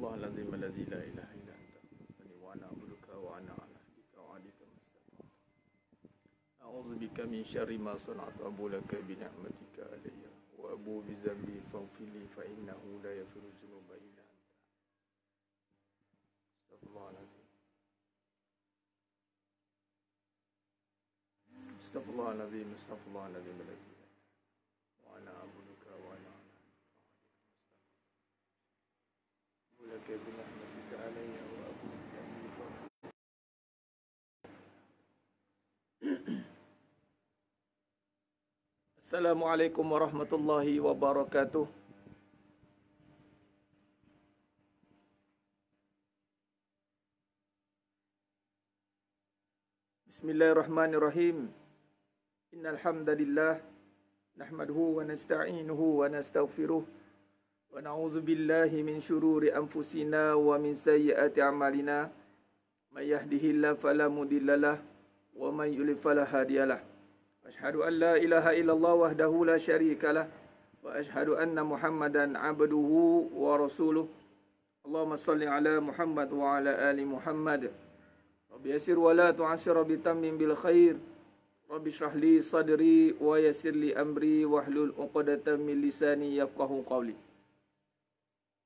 الله العظيم الذي لا إله إلا أنت أني وأنا أملك وأنا على عهدك وعهدك ما استطعت أعوذ بك من شر ما صنعت أبو لك بنعمتك علي وأبو بذنبي فاغفر لي فإنه لا يغفر الذنوب إلا أنت أستغفر الله العظيم استغفر الله العظيم استغفر الله العظيم الذي Assalamualaikum warahmatullahi wabarakatuh. Bismillahirrahmanirrahim. Innal hamdalillah nahmaduhu wa nasta'inuhu wa nastaghfiruh wa na'udzu billahi min shururi anfusina wa min sayyiati a'malina may yahdihillahu fala mudilla lahu wa may yudlil fala hadiyalah. أشهد أن لا إله إلا الله وحده لا شريك له وأشهد أن محمدا عبده ورسوله اللهم صل على محمد وعلى آل محمد رب يسر ولا تعسر بتم بالخير رب اشرح لي صدري ويسر لي أمري واحلل عقدة من لساني يفقه قولي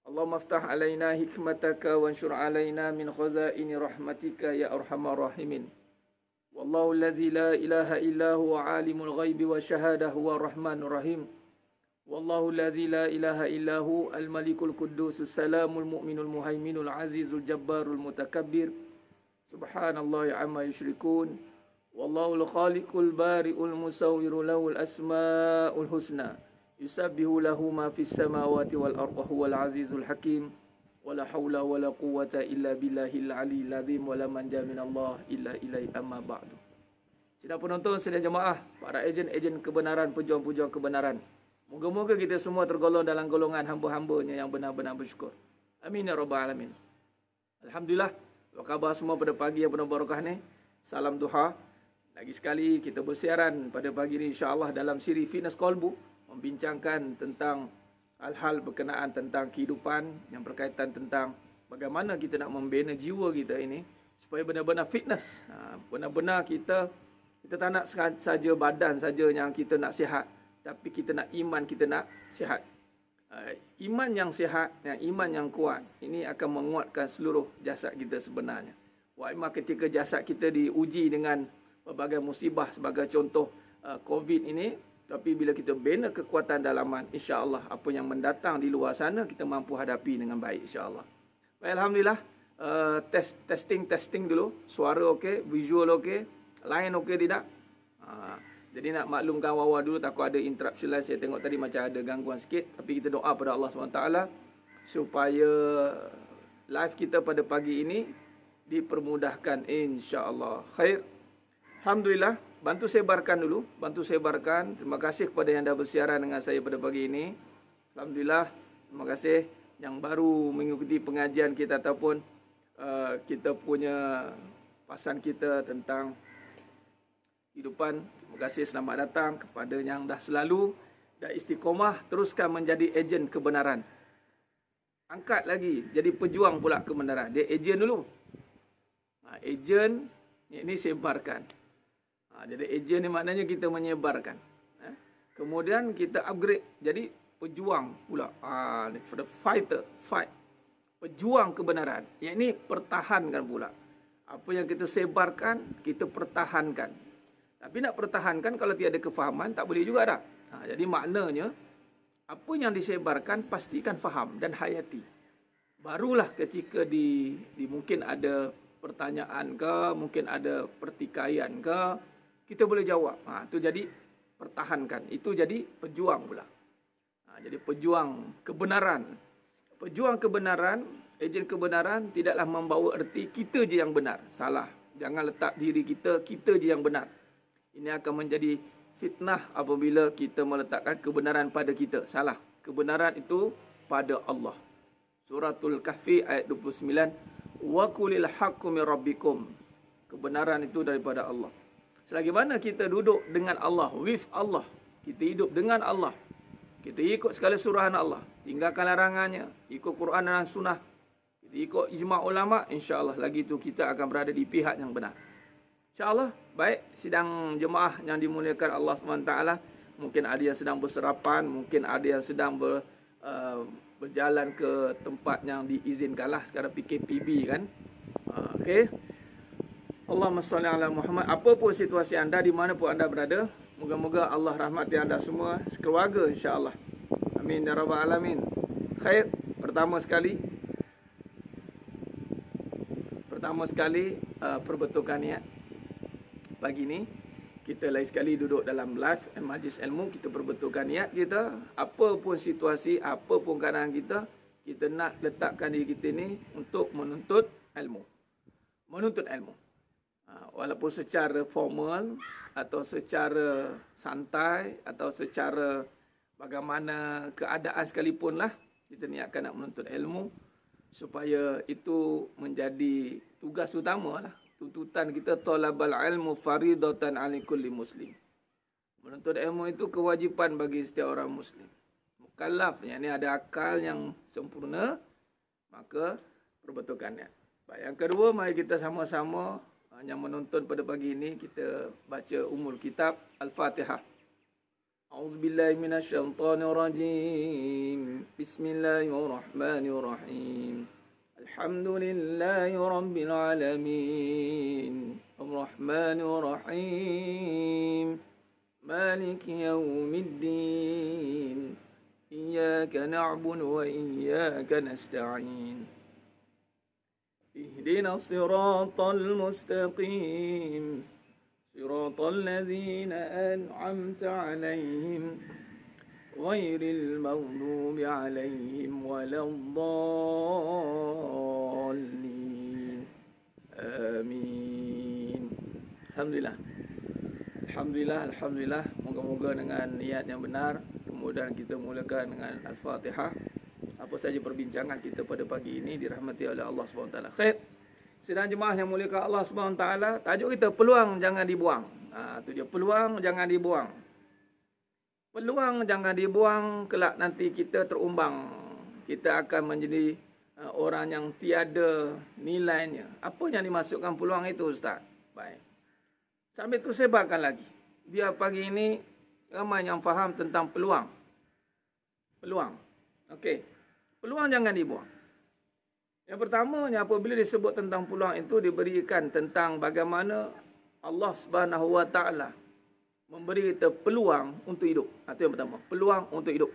اللهم افتح علينا حكمتك وانشر علينا من خزائن رحمتك يا أرحم الراحمين والله الذي لا إله إلا هو عالم الغيب والشهادة هو الرحمن الرحيم والله الذي لا إله إلا هو الملك الكدوس السلام المؤمن المهيمن العزيز الجبار المتكبر سبحان الله عما يشركون والله الخالق البارئ المصور له الأسماء الحسنى يسبح له ما في السماوات والأرض وهو العزيز الحكيم ولا حول ولا قوة إلا بالله العلي العظيم ولا منجا من الله إلا إليه أما بعد Sila penonton, sila jemaah, para ejen-ejen kebenaran, pejuang-pejuang kebenaran. Moga-moga kita semua tergolong dalam golongan hamba-hambanya yang benar-benar bersyukur. Amin ya Rabbah Alamin. Alhamdulillah, apa khabar semua pada pagi yang penuh barakah ni? Salam duha. Lagi sekali kita bersiaran pada pagi ini Allah dalam siri Finas Kolbu. Membincangkan tentang hal-hal berkenaan tentang kehidupan yang berkaitan tentang bagaimana kita nak membina jiwa kita ini supaya benar-benar fitness. Ha, benar-benar kita kita tak nak saja badan saja yang kita nak sihat, tapi kita nak iman kita nak sihat. Ha, iman yang sihat, yang iman yang kuat, ini akan menguatkan seluruh jasad kita sebenarnya. Waimah ketika jasad kita diuji dengan pelbagai musibah sebagai contoh ha, COVID ini, tapi bila kita bina kekuatan dalaman, insya-Allah apa yang mendatang di luar sana kita mampu hadapi dengan baik insya-Allah. Baik alhamdulillah uh, eh, test testing testing dulu. Suara okey, visual okey, line okey tidak? Ha, jadi nak maklumkan wawa dulu takut ada interruption lah. Saya tengok tadi macam ada gangguan sikit. Tapi kita doa pada Allah SWT supaya live kita pada pagi ini dipermudahkan insya-Allah. Khair. Alhamdulillah bantu sebarkan dulu, bantu sebarkan. Terima kasih kepada yang dah bersiaran dengan saya pada pagi ini. Alhamdulillah, terima kasih yang baru mengikuti pengajian kita ataupun uh, kita punya pasan kita tentang kehidupan. Terima kasih selamat datang kepada yang dah selalu dah istiqomah teruskan menjadi ejen kebenaran. Angkat lagi jadi pejuang pula kebenaran. Dia ejen dulu. Ha, ejen ini sebarkan. Ha, jadi ejen ni maknanya kita menyebarkan. Ha? Kemudian kita upgrade jadi pejuang pula. Ha, for the fighter, fight. Pejuang kebenaran. Yang ini pertahankan pula. Apa yang kita sebarkan, kita pertahankan. Tapi nak pertahankan kalau tiada kefahaman, tak boleh juga dah. Ha, jadi maknanya, apa yang disebarkan pastikan faham dan hayati. Barulah ketika di, di mungkin ada pertanyaan ke, mungkin ada pertikaian ke, kita boleh jawab. Ha, itu jadi pertahankan. Itu jadi pejuang pula. Ha, jadi pejuang kebenaran. Pejuang kebenaran, ejen kebenaran tidaklah membawa erti kita je yang benar. Salah. Jangan letak diri kita, kita je yang benar. Ini akan menjadi fitnah apabila kita meletakkan kebenaran pada kita. Salah. Kebenaran itu pada Allah. Surah Al Kahfi ayat 29. Wa kulil haqqu min rabbikum. Kebenaran itu daripada Allah. Selagi mana kita duduk dengan Allah, with Allah, kita hidup dengan Allah, kita ikut segala suruhan Allah, tinggalkan larangannya, ikut Quran dan Sunnah, kita ikut ijma ulama, insyaAllah lagi itu kita akan berada di pihak yang benar. InsyaAllah, baik, sidang jemaah yang dimuliakan Allah SWT, mungkin ada yang sedang berserapan, mungkin ada yang sedang ber, uh, berjalan ke tempat yang diizinkan lah, sekarang PKPB kan. Uh, okay. Okay. Allah salli ala Muhammad. Apa pun situasi anda di mana pun anda berada, moga-moga Allah rahmati anda semua sekeluarga insya-Allah. Amin ya rabbal alamin. Khair pertama sekali pertama sekali uh, perbetulkan niat pagi ini kita lagi sekali duduk dalam live majlis ilmu kita perbetulkan niat kita apa pun situasi apa pun keadaan kita kita nak letakkan diri kita ini untuk menuntut ilmu menuntut ilmu walaupun secara formal atau secara santai atau secara bagaimana keadaan sekalipun lah kita niatkan nak menuntut ilmu supaya itu menjadi tugas utama lah tuntutan kita talabal ilmu faridatan ali kulli muslim menuntut ilmu itu kewajipan bagi setiap orang muslim mukallaf yang ni ada akal yang sempurna maka perbetulkannya Baik, yang kedua mari kita sama-sama yang menonton pada pagi ini kita baca umul kitab Al-Fatihah. أعوذ بالله من الشيطان الرجيم بسم الله الرحمن الرحيم الحمد لله رب العالمين الرحمن الرحيم مالك يوم الدين إياك نعبد وإياك نستعين اهدنا الصراط المستقيم صراط الذين أنعمت عليهم غير المغضوب عليهم ولا الضالين آمين الحمد لله الحمد لله الحمد لله moga-moga dengan niat yang benar kemudian kita mulakan dengan al-fatihah apa saja perbincangan kita pada pagi ini dirahmati oleh Allah Subhanahu taala. Khair. Sidang jemaah yang mulia Allah Subhanahu taala, tajuk kita peluang jangan dibuang. Ah ha, tu dia peluang jangan dibuang. Peluang jangan dibuang kelak nanti kita terumbang. Kita akan menjadi ha, orang yang tiada nilainya. Apa yang dimasukkan peluang itu ustaz? Baik. Sambil terus sebarkan lagi. Biar pagi ini ramai yang faham tentang peluang. Peluang. Okey. Peluang jangan dibuang. Yang pertamanya apabila disebut tentang peluang itu diberikan tentang bagaimana Allah Subhanahu memberi kita peluang untuk hidup. Ha, itu yang pertama, peluang untuk hidup.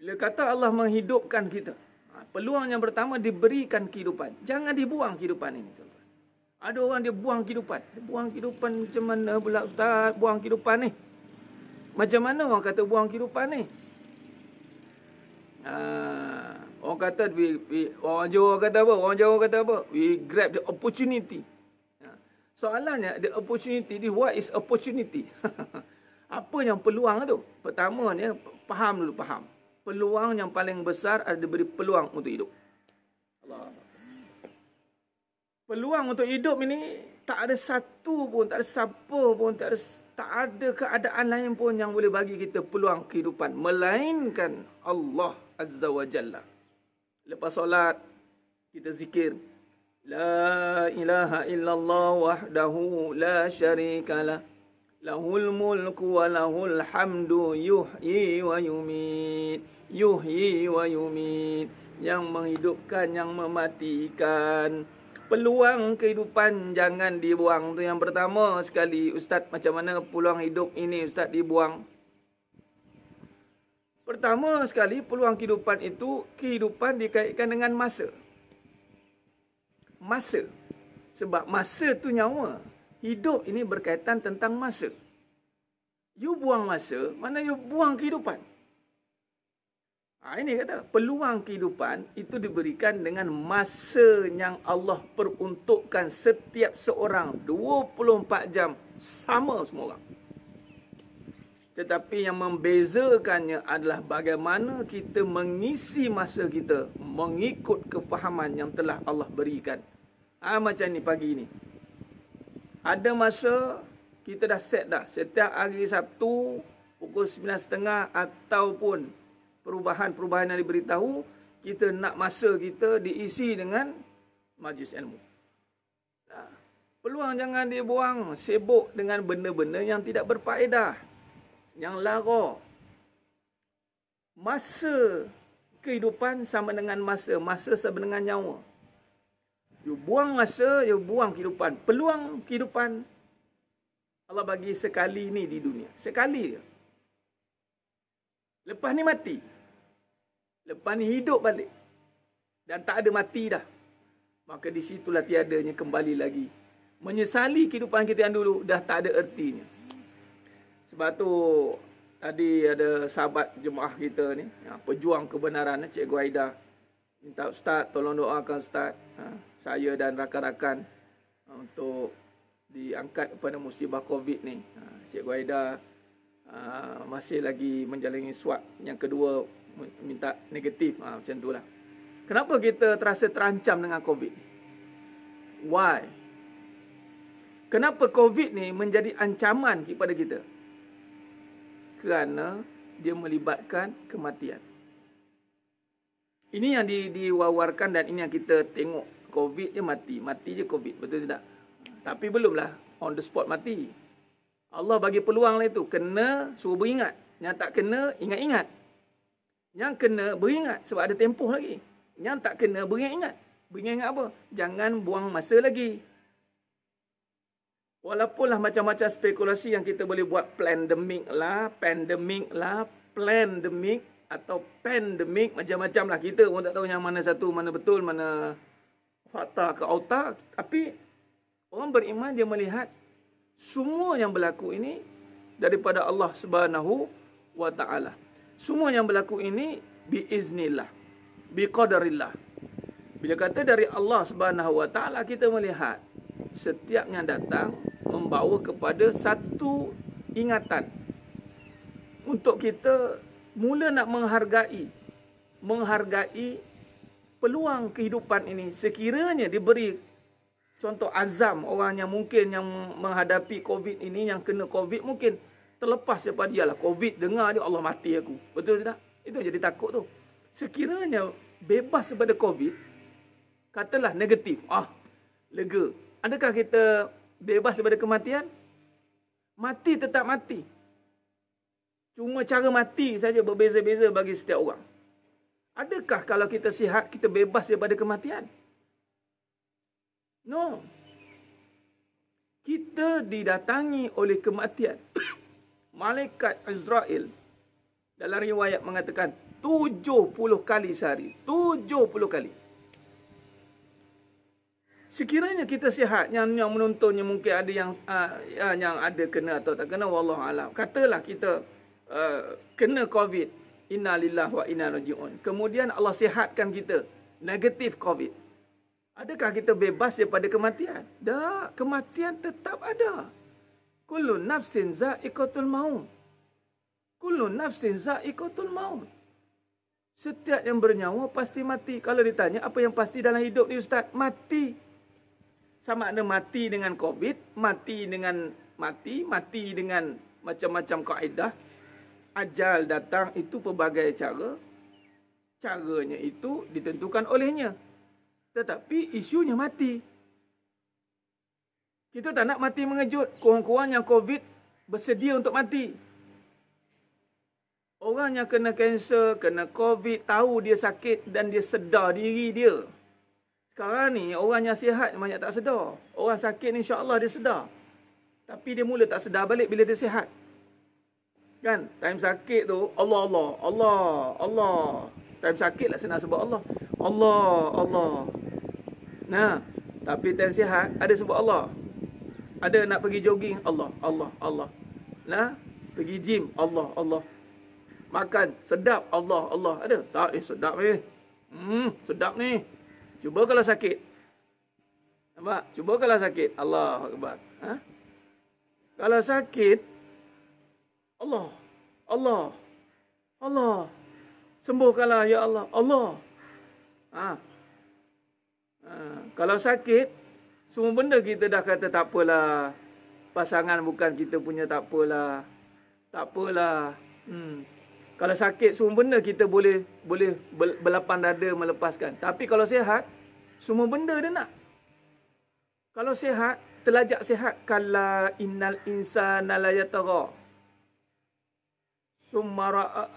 Bila kata Allah menghidupkan kita, ha, peluang yang pertama diberikan kehidupan. Jangan dibuang kehidupan ini. Ada orang dia buang kehidupan. Dia buang kehidupan macam mana pula Ustaz buang kehidupan ni? Macam mana orang kata buang kehidupan ni? Uh, orang kata we, we, orang Jawa kata apa? Orang Jawa kata apa? We grab the opportunity. Ya. Soalannya the opportunity di what is opportunity? apa yang peluang tu? Pertama ni faham dulu faham. Peluang yang paling besar ada diberi peluang untuk hidup. Peluang untuk hidup ini tak ada satu pun, tak ada siapa pun, tak ada, tak ada keadaan lain pun yang boleh bagi kita peluang kehidupan. Melainkan Allah Azza wa Jalla. Lepas solat, kita zikir. La ilaha illallah wahdahu la syarika lah. Lahul mulku wa lahul hamdu yuhyi wa yumit. Yuhyi wa yumit. Yang menghidupkan, yang mematikan. Yang mematikan peluang kehidupan jangan dibuang. tu yang pertama sekali. Ustaz, macam mana peluang hidup ini Ustaz dibuang? Pertama sekali, peluang kehidupan itu kehidupan dikaitkan dengan masa. Masa. Sebab masa tu nyawa. Hidup ini berkaitan tentang masa. You buang masa, mana you buang kehidupan. Ha, ini kata peluang kehidupan itu diberikan dengan masa yang Allah peruntukkan setiap seorang 24 jam sama semua orang. Tetapi yang membezakannya adalah bagaimana kita mengisi masa kita mengikut kefahaman yang telah Allah berikan. Ha, macam ni pagi ni. Ada masa kita dah set dah. Setiap hari Sabtu pukul 9.30 ataupun perubahan-perubahan yang diberitahu, kita nak masa kita diisi dengan majlis ilmu. Peluang jangan dibuang sibuk dengan benda-benda yang tidak berfaedah, yang lara. Masa kehidupan sama dengan masa, masa sama dengan nyawa. You buang masa, you buang kehidupan. Peluang kehidupan Allah bagi sekali ni di dunia. Sekali Lepas ni mati. Lepas ni hidup balik. Dan tak ada mati dah. Maka di situlah tiadanya kembali lagi. Menyesali kehidupan kita yang dulu dah tak ada ertinya. Sebab tu tadi ada sahabat jemaah kita ni. Ya, pejuang kebenaran ni eh, Cikgu Aida. Minta Ustaz tolong doakan Ustaz. Ha, saya dan rakan-rakan ha, untuk diangkat pada musibah COVID ni. Ha, Cikgu Aida ha, masih lagi menjalani swab yang kedua minta negatif ha, macam tu lah. Kenapa kita terasa terancam dengan COVID? ni? Why? Kenapa COVID ni menjadi ancaman kepada kita? Kerana dia melibatkan kematian. Ini yang di, diwawarkan dan ini yang kita tengok. COVID je mati. Mati je COVID. Betul tidak? Tapi belumlah on the spot mati. Allah bagi peluang lah itu. Kena suruh beringat. Yang tak kena, ingat-ingat. Yang kena beringat sebab ada tempoh lagi. Yang tak kena beringat. Beringat apa? Jangan buang masa lagi. Walaupun lah macam-macam spekulasi yang kita boleh buat pandemik lah, pandemik lah, pandemik atau pandemik macam-macam lah. Kita pun tak tahu yang mana satu, mana betul, mana fakta ke auta. Tapi orang beriman dia melihat semua yang berlaku ini daripada Allah Subhanahu wa semua yang berlaku ini bi bi Biqadarillah. Bila kata dari Allah Subhanahu Wa Taala kita melihat setiap yang datang membawa kepada satu ingatan untuk kita mula nak menghargai menghargai peluang kehidupan ini sekiranya diberi contoh azam orang yang mungkin yang menghadapi covid ini yang kena covid mungkin terlepas daripada dia lah. Covid dengar ni Allah mati aku. Betul tak? Itu jadi takut tu. Sekiranya bebas daripada Covid, katalah negatif. Ah, lega. Adakah kita bebas daripada kematian? Mati tetap mati. Cuma cara mati saja berbeza-beza bagi setiap orang. Adakah kalau kita sihat, kita bebas daripada kematian? No. Kita didatangi oleh kematian malaikat Israel dalam riwayat mengatakan 70 kali sehari. 70 kali. Sekiranya kita sihat yang yang menontonnya mungkin ada yang uh, yang ada kena atau tak kena wallah alam. Katalah kita uh, kena covid Inna innalillahi wa inna rajiun. Kemudian Allah sihatkan kita negatif covid. Adakah kita bebas daripada kematian? Dah, kematian tetap ada. Kullu nafsin za'iqatul maut. Kullu nafsin za'iqatul maut. Setiap yang bernyawa pasti mati. Kalau ditanya apa yang pasti dalam hidup ni Ustaz? Mati. Sama ada mati dengan COVID, mati dengan mati, mati dengan macam-macam kaedah. Ajal datang itu pelbagai cara. Caranya itu ditentukan olehnya. Tetapi isunya mati. Kita tak nak mati mengejut. Kurang-kurangnya COVID bersedia untuk mati. Orang yang kena kanser, kena COVID, tahu dia sakit dan dia sedar diri dia. Sekarang ni, orang yang sihat banyak tak sedar. Orang sakit ni insyaAllah dia sedar. Tapi dia mula tak sedar balik bila dia sihat. Kan? Time sakit tu, Allah, Allah, Allah, Allah. Time sakit lah senang sebut Allah. Allah, Allah. Nah, tapi time sihat, ada sebut Allah. Ada nak pergi jogging Allah, Allah, Allah Nah, Pergi gym Allah, Allah Makan sedap Allah, Allah Ada? Tak, eh sedap eh Hmm, sedap ni Cuba kalau sakit Nampak? Cuba kalau sakit Allah Akbar ha? Kalau sakit Allah Allah Allah Sembuhkanlah ya Allah Allah Ah, ha. ha. Kalau sakit semua benda kita dah kata tak apalah. Pasangan bukan kita punya tak apalah. Tak apalah. Hmm. Kalau sakit semua benda kita boleh boleh belapan dada melepaskan. Tapi kalau sihat semua benda dia nak. Kalau sihat telajak sihat kala innal insana la yatagha. Sumara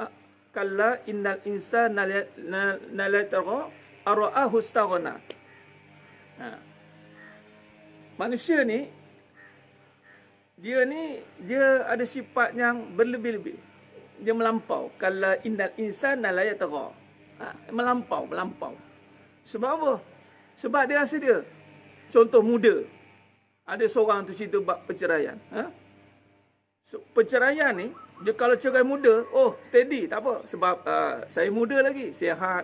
kala innal insana la yatagha ara'ahu stagna. Ha manusia ni dia ni dia ada sifat yang berlebih-lebih. Dia melampau. Kala innal insan la yatagha. Ha, melampau, melampau. Sebab apa? Sebab dia rasa dia contoh muda. Ada seorang tu cerita bab perceraian, ha? So, perceraian ni dia kalau cerai muda, oh steady, tak apa. Sebab uh, saya muda lagi, sihat,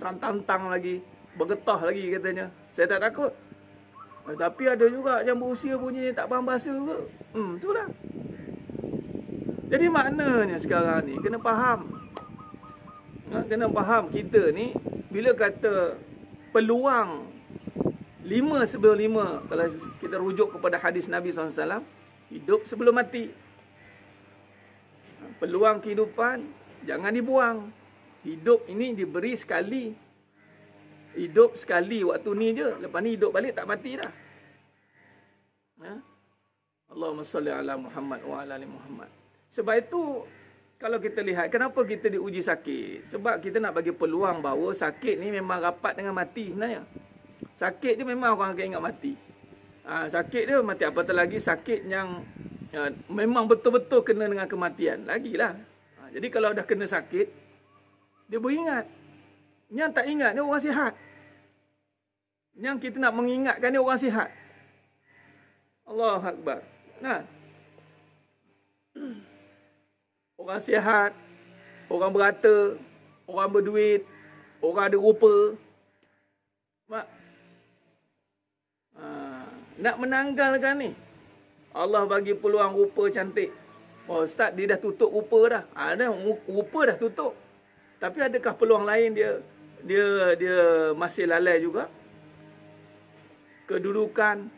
tantang lagi, bergetah lagi katanya. Saya tak takut. Eh, tapi ada juga yang berusia bunyi tak faham bahasa ke. Hmm, itulah. Jadi maknanya sekarang ni kena faham. Ha, kena faham kita ni bila kata peluang 5 sebelum 5 kalau kita rujuk kepada hadis Nabi SAW hidup sebelum mati ha, peluang kehidupan jangan dibuang hidup ini diberi sekali Hidup sekali waktu ni je. Lepas ni hidup balik tak mati dah. Ha? Allahumma salli ala Muhammad wa ala ali Muhammad. Sebab itu kalau kita lihat kenapa kita diuji sakit? Sebab kita nak bagi peluang bahawa sakit ni memang rapat dengan mati sebenarnya. Sakit dia memang orang akan ingat mati. Ha, sakit dia mati apatah lagi sakit yang ha, memang betul-betul kena dengan kematian. Lagilah. Ha, jadi kalau dah kena sakit dia beringat. Nyang tak ingat ni orang sihat. Nyang kita nak mengingatkan ni orang sihat. Allah Akbar. Nah. Orang sihat, orang berata, orang berduit, orang ada rupa. Mak. Ah, nak menanggalkan ni. Allah bagi peluang rupa cantik. Oh, Ustaz, dia dah tutup rupa dah. Ha, rupa dah tutup. Tapi adakah peluang lain dia dia dia masih lalai juga kedudukan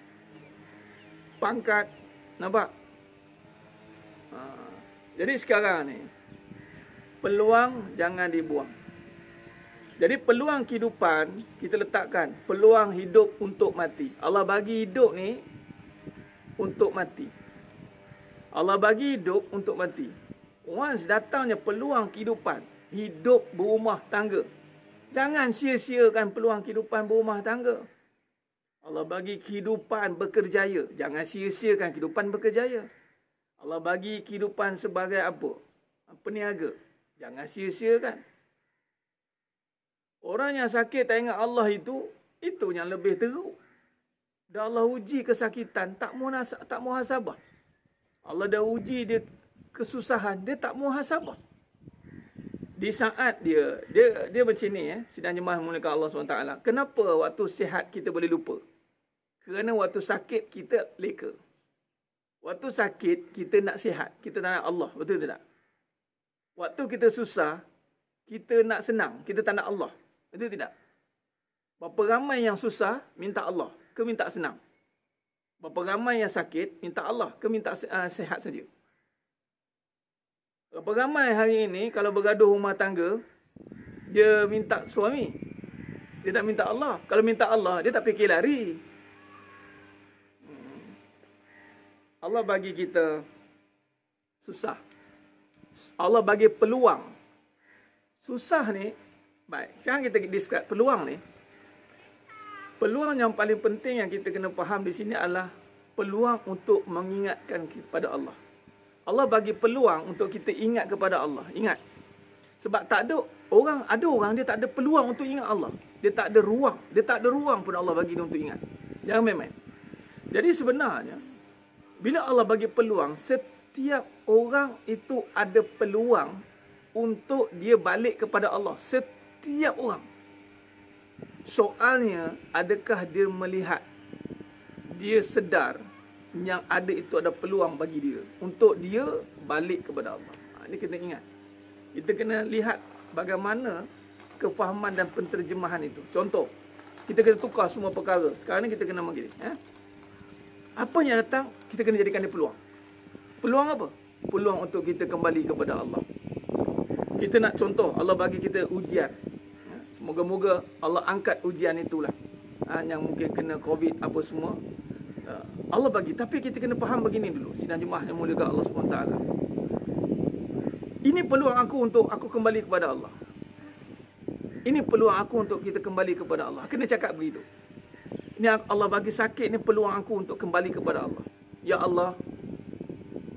pangkat nampak ha. jadi sekarang ni peluang jangan dibuang jadi peluang kehidupan kita letakkan peluang hidup untuk mati Allah bagi hidup ni untuk mati Allah bagi hidup untuk mati once datangnya peluang kehidupan hidup berumah tangga Jangan sia-siakan peluang kehidupan berumah tangga. Allah bagi kehidupan berkerjaya. Jangan sia-siakan kehidupan berkerjaya. Allah bagi kehidupan sebagai apa? Peniaga. Jangan sia-siakan. Orang yang sakit tak ingat Allah itu, itu yang lebih teruk. Dan Allah uji kesakitan, tak muhasabah. Allah dah uji dia kesusahan, dia tak muhasabah di saat dia dia dia macam ni eh sidang jemaah mulia Allah SWT. Kenapa waktu sihat kita boleh lupa? Kerana waktu sakit kita leka. Waktu sakit kita nak sihat, kita tanya Allah, betul tak? Waktu kita susah, kita nak senang, kita tanya Allah. Betul tidak? Berapa ramai yang susah minta Allah ke minta senang? Berapa ramai yang sakit minta Allah ke minta uh, sihat saja? Berapa ramai hari ini kalau bergaduh rumah tangga, dia minta suami. Dia tak minta Allah. Kalau minta Allah, dia tak fikir lari. Allah bagi kita susah. Allah bagi peluang. Susah ni, baik. Sekarang kita describe peluang ni. Peluang yang paling penting yang kita kena faham di sini adalah peluang untuk mengingatkan kepada Allah. Allah bagi peluang untuk kita ingat kepada Allah. Ingat. Sebab tak ada orang, ada orang dia tak ada peluang untuk ingat Allah. Dia tak ada ruang. Dia tak ada ruang pun Allah bagi dia untuk ingat. Jangan main-main. Jadi sebenarnya, bila Allah bagi peluang, setiap orang itu ada peluang untuk dia balik kepada Allah. Setiap orang. Soalnya, adakah dia melihat, dia sedar, yang ada itu ada peluang bagi dia untuk dia balik kepada Allah. Ha, ini kena ingat. Kita kena lihat bagaimana kefahaman dan penterjemahan itu. Contoh, kita kena tukar semua perkara. Sekarang ni kita kena begini, ya. Eh? Apa yang datang, kita kena jadikan dia peluang. Peluang apa? Peluang untuk kita kembali kepada Allah. Kita nak contoh, Allah bagi kita ujian. Ha, Moga-moga Allah angkat ujian itulah. Ha, yang mungkin kena COVID apa semua. Uh, Allah bagi tapi kita kena faham begini dulu sidang jemaah yang mulia Allah SWT ini peluang aku untuk aku kembali kepada Allah ini peluang aku untuk kita kembali kepada Allah kena cakap begitu ini Allah bagi sakit ini peluang aku untuk kembali kepada Allah ya Allah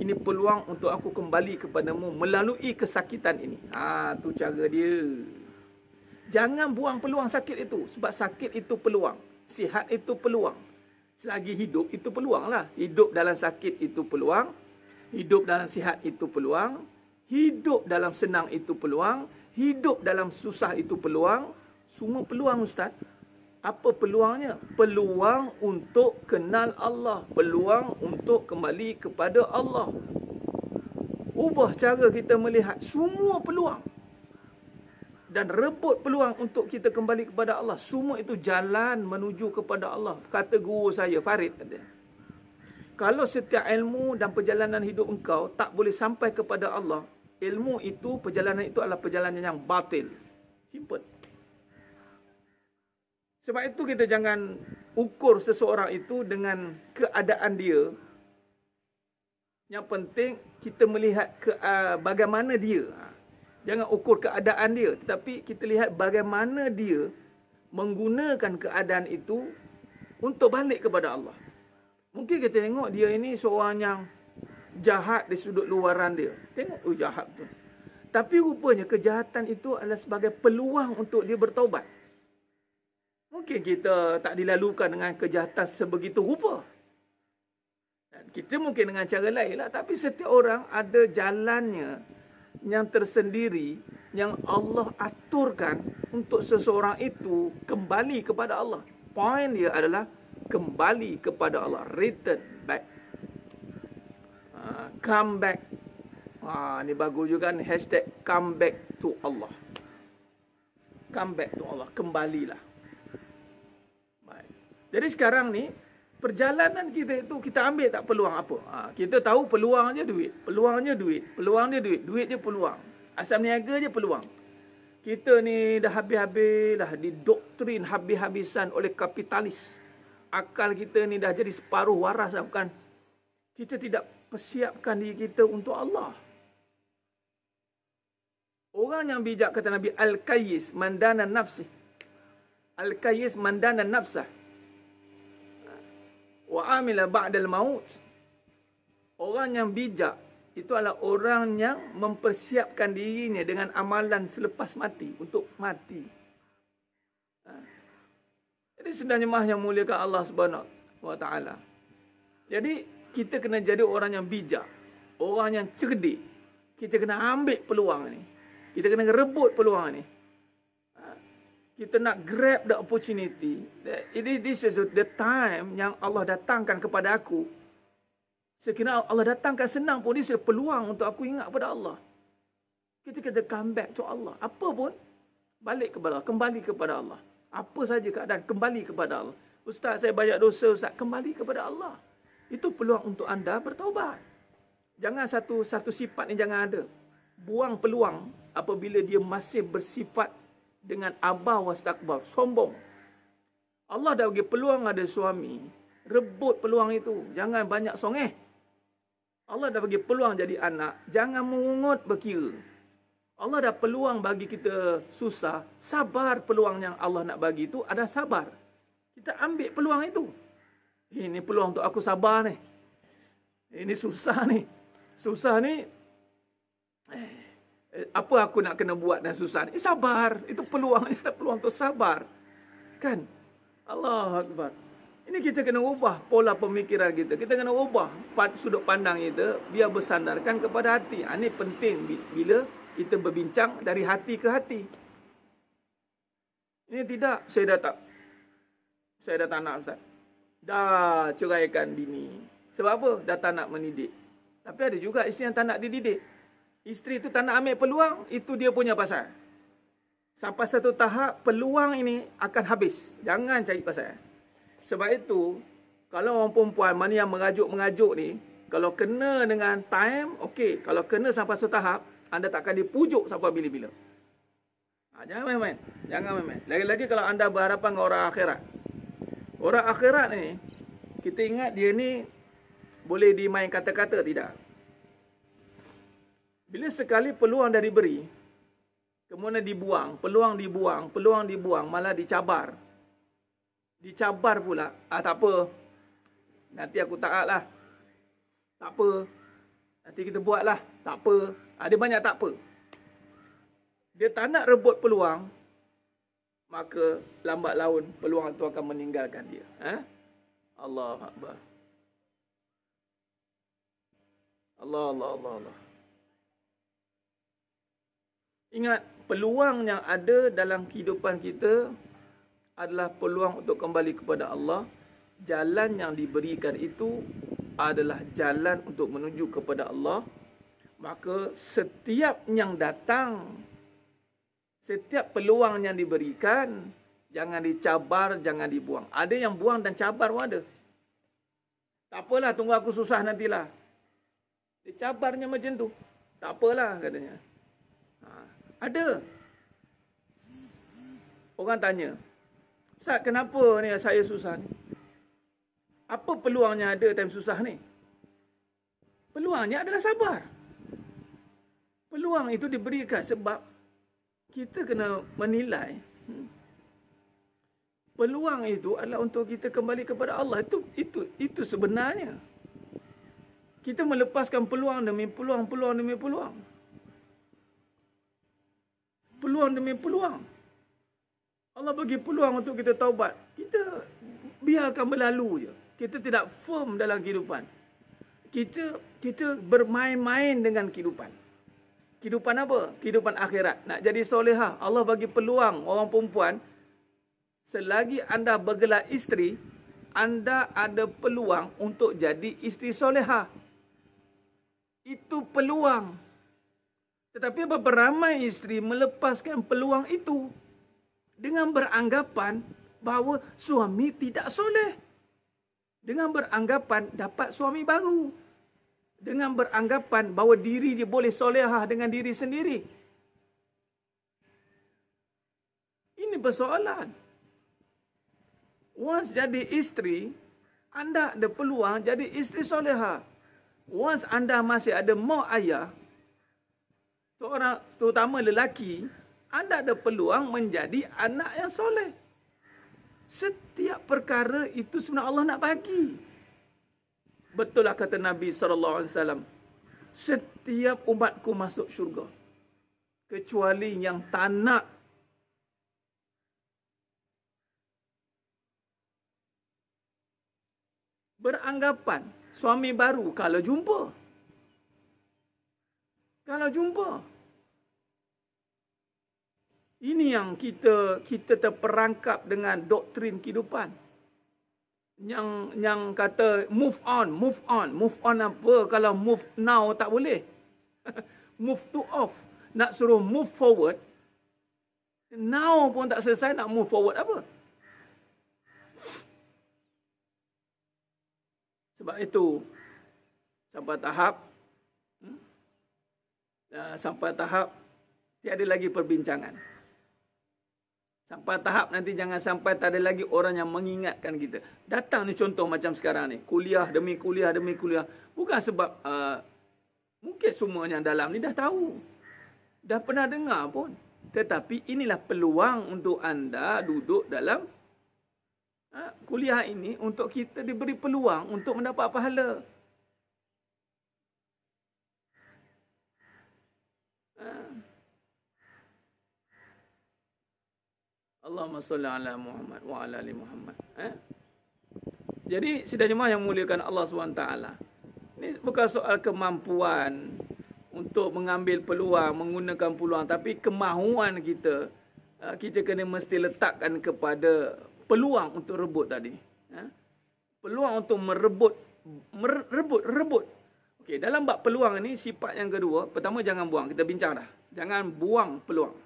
ini peluang untuk aku kembali kepadamu melalui kesakitan ini ah ha, tu cara dia jangan buang peluang sakit itu sebab sakit itu peluang sihat itu peluang selagi hidup itu peluang lah. Hidup dalam sakit itu peluang. Hidup dalam sihat itu peluang. Hidup dalam senang itu peluang. Hidup dalam susah itu peluang. Semua peluang Ustaz. Apa peluangnya? Peluang untuk kenal Allah. Peluang untuk kembali kepada Allah. Ubah cara kita melihat semua peluang dan rebut peluang untuk kita kembali kepada Allah. Semua itu jalan menuju kepada Allah. Kata guru saya, Farid kata. Kalau setiap ilmu dan perjalanan hidup engkau tak boleh sampai kepada Allah, ilmu itu, perjalanan itu adalah perjalanan yang batil. Simple. Sebab itu kita jangan ukur seseorang itu dengan keadaan dia. Yang penting kita melihat ke, uh, Bagaimana dia. Jangan ukur keadaan dia Tetapi kita lihat bagaimana dia Menggunakan keadaan itu Untuk balik kepada Allah Mungkin kita tengok dia ini seorang yang Jahat di sudut luaran dia Tengok, oh jahat tu Tapi rupanya kejahatan itu adalah sebagai peluang untuk dia bertobat Mungkin kita tak dilalukan dengan kejahatan sebegitu rupa kita mungkin dengan cara lain lah. Tapi setiap orang ada jalannya yang tersendiri yang Allah aturkan untuk seseorang itu kembali kepada Allah. Poin dia adalah kembali kepada Allah. Return back. Uh, come back. Wah, ni bagus juga kan. Hashtag come back to Allah. Come back to Allah. Kembalilah. Baik. Jadi sekarang ni perjalanan kita itu kita ambil tak peluang apa. Ha, kita tahu peluangnya duit. Peluangnya duit. peluang Peluangnya duit. Duit je peluang. Asam niaga je peluang. Kita ni dah habis-habis dah didoktrin habis-habisan oleh kapitalis. Akal kita ni dah jadi separuh waras lah bukan. Kita tidak persiapkan diri kita untuk Allah. Orang yang bijak kata Nabi Al-Qayyis mandana nafsi. Al-Qayyis mandana nafsah wa amila ba'dal maut orang yang bijak itu adalah orang yang mempersiapkan dirinya dengan amalan selepas mati untuk mati ha. jadi sebenarnya mah yang mulia ke Allah Subhanahu wa taala jadi kita kena jadi orang yang bijak orang yang cerdik kita kena ambil peluang ni kita kena rebut peluang ni kita nak grab the opportunity. Ini this is the time yang Allah datangkan kepada aku. Sekiranya Allah datangkan senang pun ini adalah peluang untuk aku ingat kepada Allah. Kita kena come back to Allah. Apa pun balik kepada Allah, kembali kepada Allah. Apa saja keadaan kembali kepada Allah. Ustaz saya banyak dosa, ustaz kembali kepada Allah. Itu peluang untuk anda bertaubat. Jangan satu satu sifat ni jangan ada. Buang peluang apabila dia masih bersifat dengan abah wastakbar, sombong. Allah dah bagi peluang ada suami, rebut peluang itu. Jangan banyak songeh. Allah dah bagi peluang jadi anak, jangan mengungut berkira. Allah dah peluang bagi kita susah, sabar peluang yang Allah nak bagi itu ada sabar. Kita ambil peluang itu. Eh, ini peluang untuk aku sabar ni. Ini susah ni. Susah ni. Eh. Eh, apa aku nak kena buat dan susah. Eh, sabar. Itu peluang. Ada peluang untuk sabar. Kan? Allah Akbar. Ini kita kena ubah pola pemikiran kita. Kita kena ubah sudut pandang kita. Biar bersandarkan kepada hati. Ha, ini penting bila kita berbincang dari hati ke hati. Ini tidak. Saya dah tak. Saya dah tak nak Ustaz. Dah ceraikan bini. Sebab apa? Dah tak nak menidik. Tapi ada juga isteri yang tak nak dididik. Isteri tu tak nak ambil peluang, itu dia punya pasal. Sampai satu tahap, peluang ini akan habis. Jangan cari pasal. Sebab itu, kalau orang perempuan, mana yang mengajuk mengajuk ni, kalau kena dengan time, okey. Kalau kena sampai satu tahap, anda takkan dipujuk sampai bila-bila. Ha, jangan main-main. Jangan main-main. Lagi-lagi kalau anda berharapan dengan orang akhirat. Orang akhirat ni, kita ingat dia ni boleh dimain kata-kata tidak. Bila sekali peluang dah diberi, kemudian dibuang, peluang dibuang, peluang dibuang, malah dicabar. Dicabar pula. Ah, tak apa. Nanti aku taat lah. Tak apa. Nanti kita buat lah. Tak apa. Ada ah, banyak tak apa. Dia tak nak rebut peluang, maka lambat laun peluang itu akan meninggalkan dia. Eh? Ha? Allah Akbar. Allah, Allah, Allah, Allah. Ingat, peluang yang ada dalam kehidupan kita adalah peluang untuk kembali kepada Allah. Jalan yang diberikan itu adalah jalan untuk menuju kepada Allah. Maka setiap yang datang, setiap peluang yang diberikan, jangan dicabar, jangan dibuang. Ada yang buang dan cabar pun ada. Tak apalah, tunggu aku susah nantilah. Dicabarnya macam tu. Tak apalah katanya. Ada. Orang tanya, Ustaz kenapa ni saya susah ni? Apa peluangnya ada time susah ni? Peluangnya adalah sabar. Peluang itu diberikan sebab kita kena menilai hmm. peluang itu adalah untuk kita kembali kepada Allah itu itu itu sebenarnya kita melepaskan peluang demi peluang peluang demi peluang peluang demi peluang. Allah bagi peluang untuk kita taubat. Kita biarkan berlalu je. Kita tidak firm dalam kehidupan. Kita kita bermain-main dengan kehidupan. Kehidupan apa? Kehidupan akhirat. Nak jadi solehah. Allah bagi peluang orang perempuan. Selagi anda bergelar isteri, anda ada peluang untuk jadi isteri solehah. Itu peluang. Tetapi beberapa istri melepaskan peluang itu dengan beranggapan bahawa suami tidak soleh. Dengan beranggapan dapat suami baru. Dengan beranggapan bahawa diri dia boleh solehah dengan diri sendiri. Ini persoalan. Once jadi isteri, anda ada peluang jadi isteri solehah. Once anda masih ada mau ayah, seorang terutama lelaki anda ada peluang menjadi anak yang soleh setiap perkara itu sebenarnya Allah nak bagi Betul lah kata Nabi saw. setiap umatku masuk syurga kecuali yang tak nak beranggapan suami baru kalau jumpa kalau jumpa ini yang kita kita terperangkap dengan doktrin kehidupan. Yang yang kata move on, move on, move on apa kalau move now tak boleh. move to off. Nak suruh move forward. Now pun tak selesai nak move forward apa. Sebab itu sampai tahap hmm? ya, sampai tahap tiada lagi perbincangan. Sampai tahap nanti jangan sampai tak ada lagi orang yang mengingatkan kita. Datang ni contoh macam sekarang ni. Kuliah demi kuliah demi kuliah. Bukan sebab uh, mungkin semua yang dalam ni dah tahu. Dah pernah dengar pun. Tetapi inilah peluang untuk anda duduk dalam uh, kuliah ini untuk kita diberi peluang untuk mendapat pahala. Allahumma salli ala Muhammad wa ala ali Muhammad. Eh? Jadi sidang jemaah yang muliakan Allah SWT. Ini bukan soal kemampuan untuk mengambil peluang, menggunakan peluang. Tapi kemahuan kita, eh, kita kena mesti letakkan kepada peluang untuk rebut tadi. Eh? Peluang untuk merebut, merebut, rebut. Okey, dalam bab peluang ini sifat yang kedua, pertama jangan buang. Kita bincang dah. Jangan buang peluang.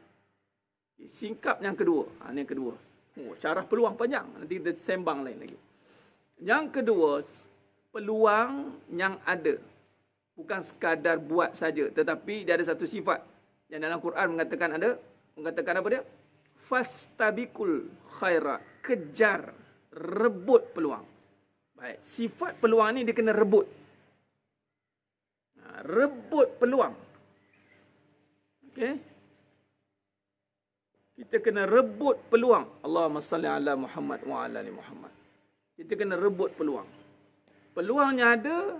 Singkap yang kedua. Ha, ini yang kedua. Oh, syarah peluang panjang. Nanti kita sembang lain lagi. Yang kedua, peluang yang ada. Bukan sekadar buat saja. Tetapi dia ada satu sifat. Yang dalam Quran mengatakan ada. Mengatakan apa dia? Fastabikul khaira. Kejar. Rebut peluang. Baik. Sifat peluang ini dia kena rebut. Ha, rebut peluang. Okay. Kita kena rebut peluang. Allahumma salli ala Muhammad wa ala ali Muhammad. Kita kena rebut peluang. Peluangnya ada.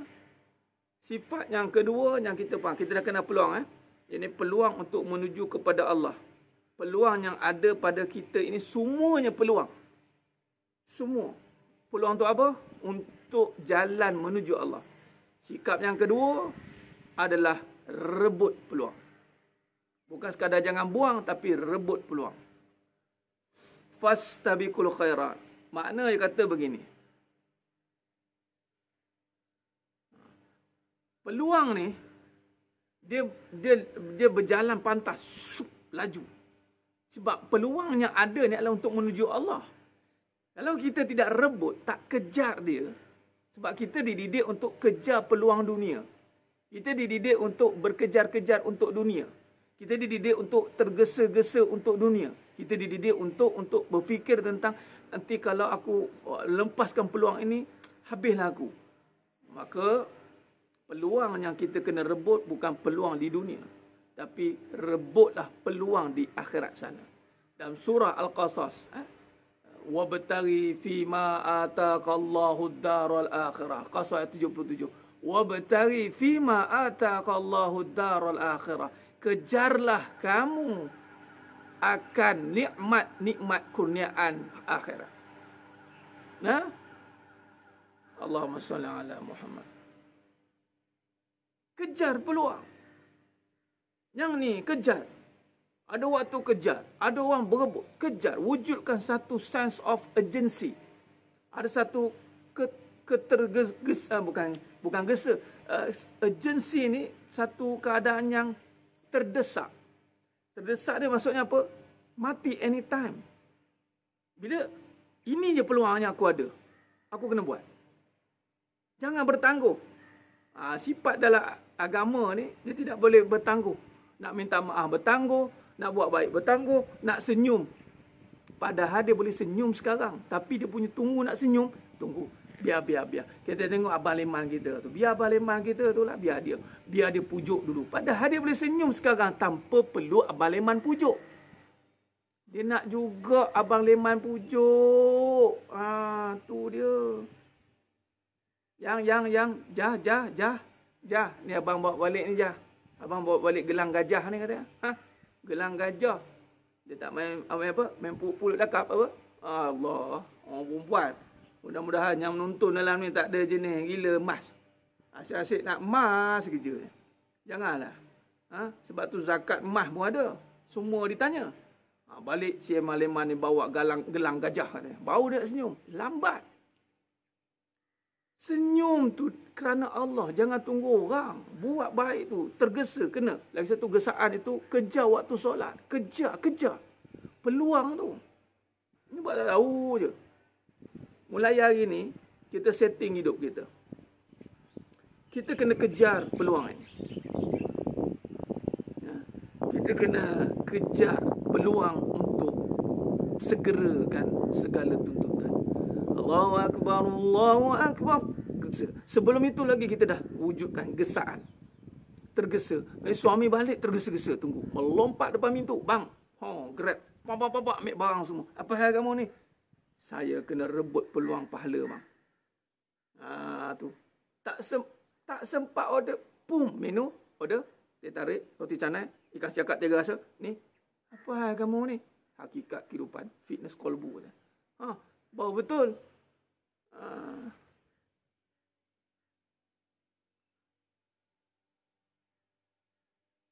Sifat yang kedua yang kita faham. Kita dah kena peluang. Eh? Ini peluang untuk menuju kepada Allah. Peluang yang ada pada kita ini semuanya peluang. Semua. Peluang untuk apa? Untuk jalan menuju Allah. Sikap yang kedua adalah rebut peluang. Bukan sekadar jangan buang tapi rebut peluang. Fastabiqul khairat. Makna dia kata begini. Peluang ni dia dia dia berjalan pantas, sup, laju. Sebab peluang yang ada ni adalah untuk menuju Allah. Kalau kita tidak rebut, tak kejar dia, sebab kita dididik untuk kejar peluang dunia. Kita dididik untuk berkejar-kejar untuk dunia. Kita dididik untuk tergesa-gesa untuk dunia. Kita dididik untuk untuk berfikir tentang nanti kalau aku uh, lepaskan peluang ini, habislah aku. Maka peluang yang kita kena rebut bukan peluang di dunia. Tapi rebutlah peluang di akhirat sana. Dalam surah Al-Qasas. Eh, Wabtari fi ma ataqallahu darul akhirah. Qasas ayat 77. Wabtari fi ma ataqallahu darul akhirah kejarlah kamu akan nikmat-nikmat kurniaan akhirat. Nah. Allahumma salli ala Muhammad. Kejar peluang. Yang ni kejar. Ada waktu kejar, ada orang berebut, kejar, wujudkan satu sense of urgency. Ada satu ketergesa bukan bukan gesa. Uh, urgency ni satu keadaan yang terdesak. Terdesak dia maksudnya apa? Mati anytime. Bila ini je peluang yang aku ada. Aku kena buat. Jangan bertangguh. Ha, sifat dalam agama ni, dia tidak boleh bertangguh. Nak minta maaf bertangguh. Nak buat baik bertangguh. Nak senyum. Padahal dia boleh senyum sekarang. Tapi dia punya tunggu nak senyum, tunggu biar biar biar kita tengok abang leman kita tu biar abang leman kita tu lah biar dia biar dia pujuk dulu padahal dia boleh senyum sekarang tanpa perlu abang leman pujuk dia nak juga abang leman pujuk ha tu dia yang yang yang jah jah jah jah ni abang bawa balik ni jah abang bawa balik gelang gajah ni kata ha gelang gajah dia tak main apa main pulut dakap apa Allah orang perempuan Mudah-mudahan yang menonton dalam ni tak ada jenis gila emas. Asyik-asyik nak emas kerja. Janganlah. Ha? Sebab tu zakat emas pun ada. Semua ditanya. Ha, balik si Emang Leman ni bawa galang, gelang gajah. Ni. Bau dia senyum. Lambat. Senyum tu kerana Allah. Jangan tunggu orang. Buat baik tu. Tergesa kena. Lagi satu gesaan itu kejar waktu solat. Kejar, kejar. Peluang tu. Ini buat tak tahu je. Mulai hari ni, kita setting hidup kita. Kita kena kejar peluang ini. Ya. Kita kena kejar peluang untuk segerakan segala tuntutan. Allahu Akbar, Allahu Akbar. Sebelum itu lagi kita dah wujudkan gesaan. Tergesa. Eh, suami balik tergesa-gesa tunggu. Melompat depan pintu. Bang. oh, grab. papa papa pak ambil barang semua. Apa hal kamu ni? saya kena rebut peluang pahala bang. Ha tu. Tak sem tak sempat order, pum menu order, dia tarik roti canai, ikan siakap tiga rasa. Ni apa hal kamu ni? Hakikat kehidupan fitness kolbu kan. Ha, bau betul. Ha.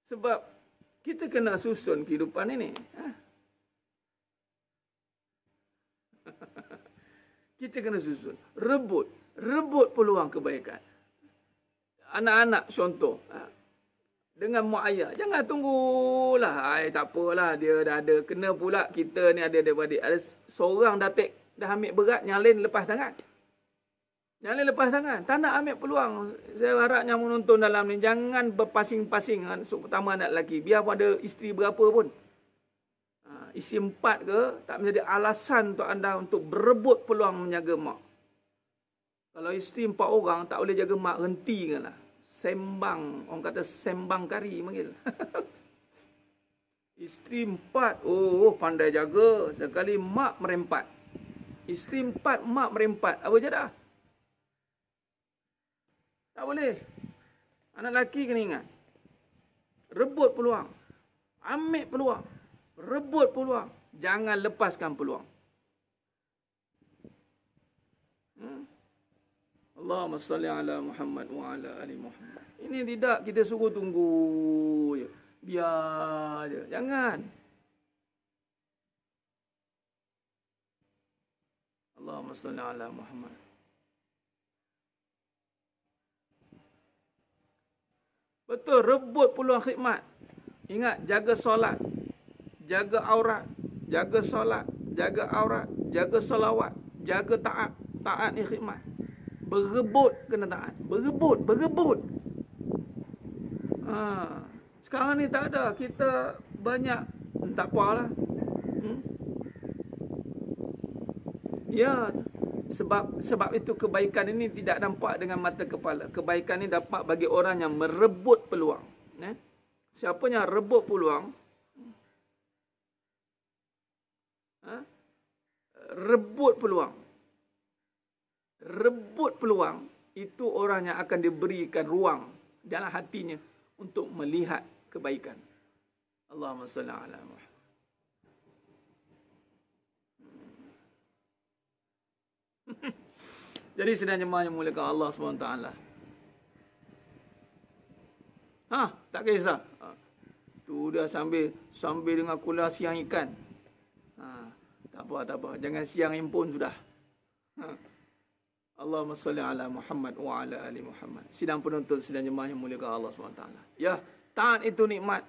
Sebab kita kena susun kehidupan ini. Ha. Kita kena susun. Rebut. Rebut peluang kebaikan. Anak-anak contoh. Ha. Dengan mak ayah. Jangan tunggulah. Ay, tak apalah. Dia dah ada. Kena pula kita ni ada daripada. Ada seorang dah, tek, dah ambil berat. Yang lain lepas tangan. Yang lain lepas tangan. Tak nak ambil peluang. Saya harap yang menonton dalam ni. Jangan berpasing-pasing. Ha, pertama anak lelaki. Biar ada isteri berapa pun isi empat ke tak menjadi alasan untuk anda untuk berebut peluang menjaga mak. Kalau isteri empat orang tak boleh jaga mak henti kan lah. Sembang, orang kata sembang kari mungkin. isteri empat, oh, oh pandai jaga. Sekali mak merempat. Isteri empat, mak merempat. Apa je dah? Tak boleh. Anak lelaki kena ingat. Rebut peluang. Ambil peluang. Rebut peluang. Jangan lepaskan peluang. Hmm? Allahumma salli ala Muhammad wa ala ali Muhammad. Ini tidak kita suruh tunggu je. Biar je. Jangan. Allahumma salli ala Muhammad. Betul, rebut peluang khidmat. Ingat, jaga solat jaga aurat, jaga solat, jaga aurat, jaga selawat, jaga taat, taat ni khidmat. Berebut kena taat, berebut, berebut. Ha. Sekarang ni tak ada, kita banyak, hmm, tak apalah. Hmm? Ya, sebab sebab itu kebaikan ini tidak nampak dengan mata kepala. Kebaikan ini dapat bagi orang yang merebut peluang. Eh? Siapa yang rebut peluang, rebut peluang. Rebut peluang itu orang yang akan diberikan ruang dalam hatinya untuk melihat kebaikan. Allahumma salli ala Muhammad. Jadi sedang jemaah yang mulia Allah SWT. Ha, tak kisah. Ha, tu dah sambil sambil dengan kulasi siang ikan. Tak apa, tak apa. Jangan siang impun sudah. Ha. Allahumma salli ala Muhammad wa ala ali Muhammad. Sidang penonton, sidang jemaah yang mulia Allah SWT. Ya, taat itu nikmat.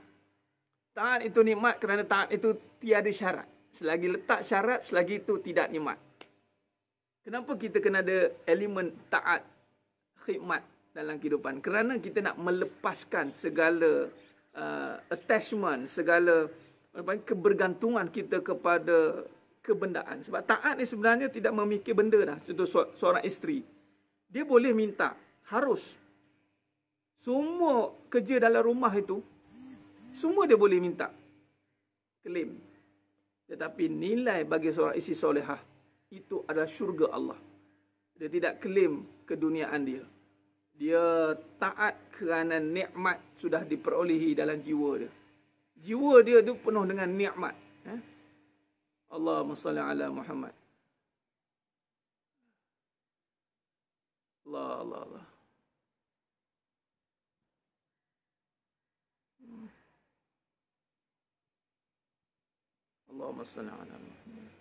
Taat itu nikmat kerana taat itu tiada syarat. Selagi letak syarat, selagi itu tidak nikmat. Kenapa kita kena ada elemen taat, khidmat dalam kehidupan? Kerana kita nak melepaskan segala uh, attachment, segala apa, kebergantungan kita kepada kebendaan. Sebab taat ni sebenarnya tidak memikir benda dah. Contoh seorang isteri. Dia boleh minta. Harus. Semua kerja dalam rumah itu. Semua dia boleh minta. Klaim. Tetapi nilai bagi seorang isteri solehah. Itu adalah syurga Allah. Dia tidak klaim keduniaan dia. Dia taat kerana nikmat sudah diperolehi dalam jiwa dia. Jiwa dia tu penuh dengan nikmat. اللهم صل على محمد الله الله الله اللهم صل على محمد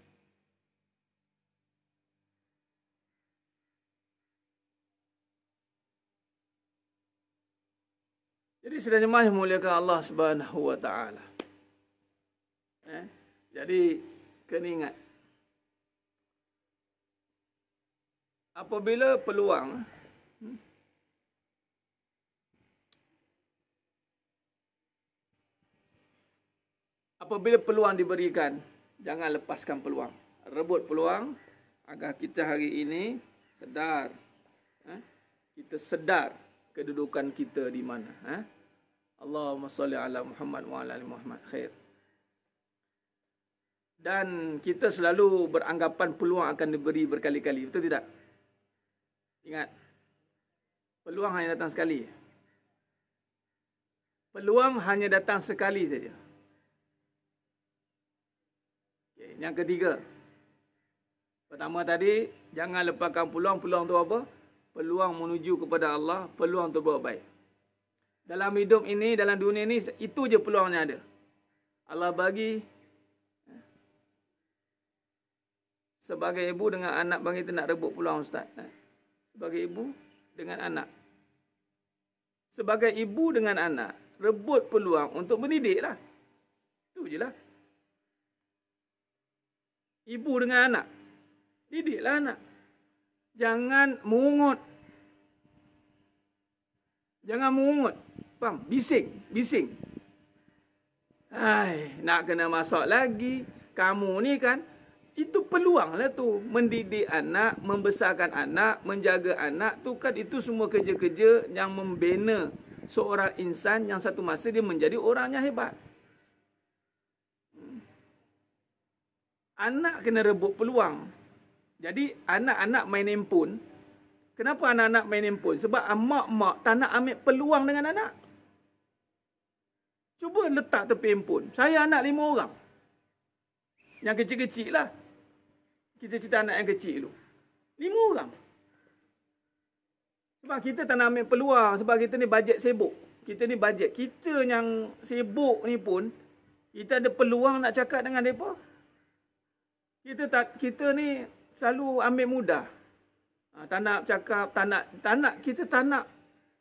Jadi sudah jemaah yang muliakan Allah Subhanahu wa taala. Eh? Jadi kena ingat. Apabila peluang hmm, Apabila peluang diberikan, jangan lepaskan peluang. Rebut peluang agar kita hari ini sedar. Ha, kita sedar kedudukan kita di mana. Ha. Allahumma salli ala Muhammad wa ala Muhammad. Khair dan kita selalu beranggapan peluang akan diberi berkali-kali betul tidak ingat peluang hanya datang sekali peluang hanya datang sekali saja okay. yang ketiga pertama tadi jangan lepaskan peluang peluang tu apa peluang menuju kepada Allah peluang untuk buat baik dalam hidup ini dalam dunia ini itu je peluangnya ada Allah bagi sebagai ibu dengan anak bang kita nak rebut peluang ustaz eh, sebagai ibu dengan anak sebagai ibu dengan anak rebut peluang untuk mendidiklah je lah ibu dengan anak didiklah anak jangan mungut jangan mungut bang bising bising Hai, nak kena masuk lagi. Kamu ni kan itu peluang lah tu mendidik anak, membesarkan anak, menjaga anak tu kan itu semua kerja-kerja yang membina seorang insan yang satu masa dia menjadi orang yang hebat. Anak kena rebut peluang. Jadi anak-anak main empun. Kenapa anak-anak main empun? Sebab mak-mak tak nak ambil peluang dengan anak. Cuba letak tepi empun. Saya anak lima orang. Yang kecil-kecil lah kita cerita anak yang kecil tu. Lima orang. Sebab kita tak nak ambil peluang. Sebab kita ni bajet sibuk. Kita ni bajet. Kita yang sibuk ni pun, kita ada peluang nak cakap dengan mereka. Kita, tak, kita ni selalu ambil mudah. Ha, tak nak cakap, tak nak, tak nak, kita tak nak,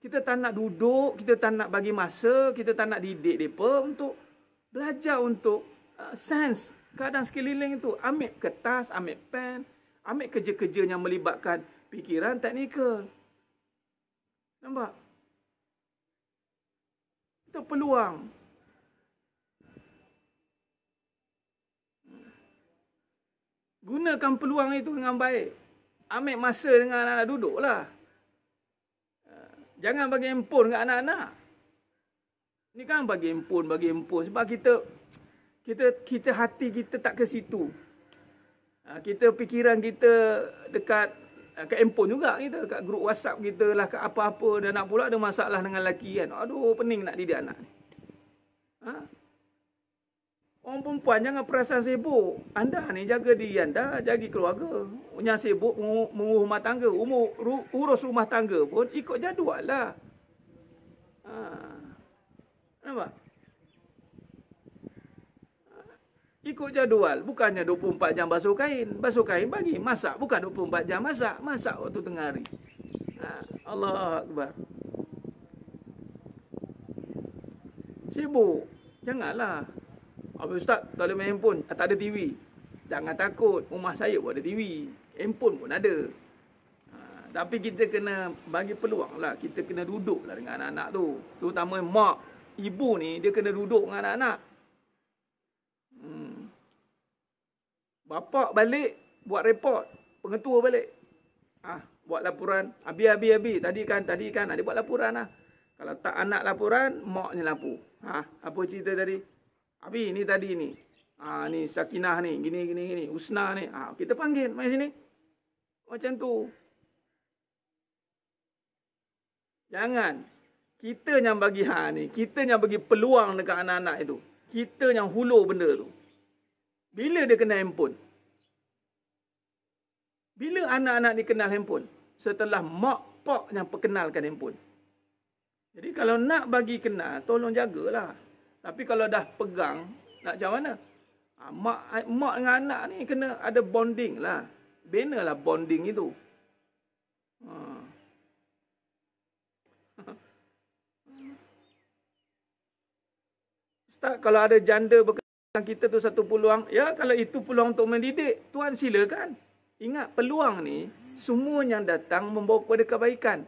kita tak nak duduk, kita tak nak bagi masa, kita tak nak didik mereka untuk belajar untuk uh, sense Kadang sekeliling tu ambil kertas, ambil pen, ambil kerja-kerja yang melibatkan fikiran teknikal. Nampak? Itu peluang. Gunakan peluang itu dengan baik. Ambil masa dengan anak-anak duduklah. Jangan bagi impun dengan anak-anak. Ini kan bagi impun, bagi impun. Sebab kita kita kita hati kita tak ke situ. Ah, kita fikiran kita dekat ah, ke handphone juga kita kat grup WhatsApp kita lah kat apa-apa dan nak pula ada masalah dengan lelaki kan. Aduh pening nak didik anak ni. Ha? Orang perempuan jangan perasan sibuk. Anda ni jaga diri anda, jaga keluarga. Yang sibuk mengurus rumah tangga. Umur, urus rumah tangga pun ikut jadual lah. Ha. Nampak? Ikut jadual. Bukannya 24 jam basuh kain. Basuh kain bagi. Masak. Bukan 24 jam masak. Masak waktu tengah hari. Ha. Allah Akbar. Sibuk. Janganlah. Habis Ustaz, tak ada main pun, ah, Tak ada TV. Jangan takut. Rumah saya pun ada TV. Handphone pun ada. Ha. Tapi kita kena bagi peluang lah. Kita kena duduk lah dengan anak-anak tu. Terutama mak, ibu ni, dia kena duduk dengan anak-anak. Bapa balik buat report, pengetua balik. Ah, ha, buat laporan. Abi abi abi, tadi kan tadi kan ada buat laporan lah. Kalau tak anak laporan, mak ni lapu. Ha, apa cerita tadi? Abi ni tadi ni. Ha, ni Sakinah ni, gini gini gini, Usna ni. Ha, kita panggil mai sini. Macam tu. Jangan kita yang bagi ha ni, kita yang bagi peluang dekat anak-anak itu. Kita yang hulur benda tu. Bila dia kenal handphone? Bila anak-anak ni kenal handphone? Setelah mak pak yang perkenalkan handphone. Jadi kalau nak bagi kenal, tolong jagalah. Tapi kalau dah pegang, nak macam mana? Ha, mak, mak dengan anak ni kena ada bonding lah. Bina lah bonding itu. Ha. Ustaz, kalau ada janda berkenaan, kita tu satu peluang ya kalau itu peluang untuk mendidik tuan silakan ingat peluang ni semua yang datang membawa kepada kebaikan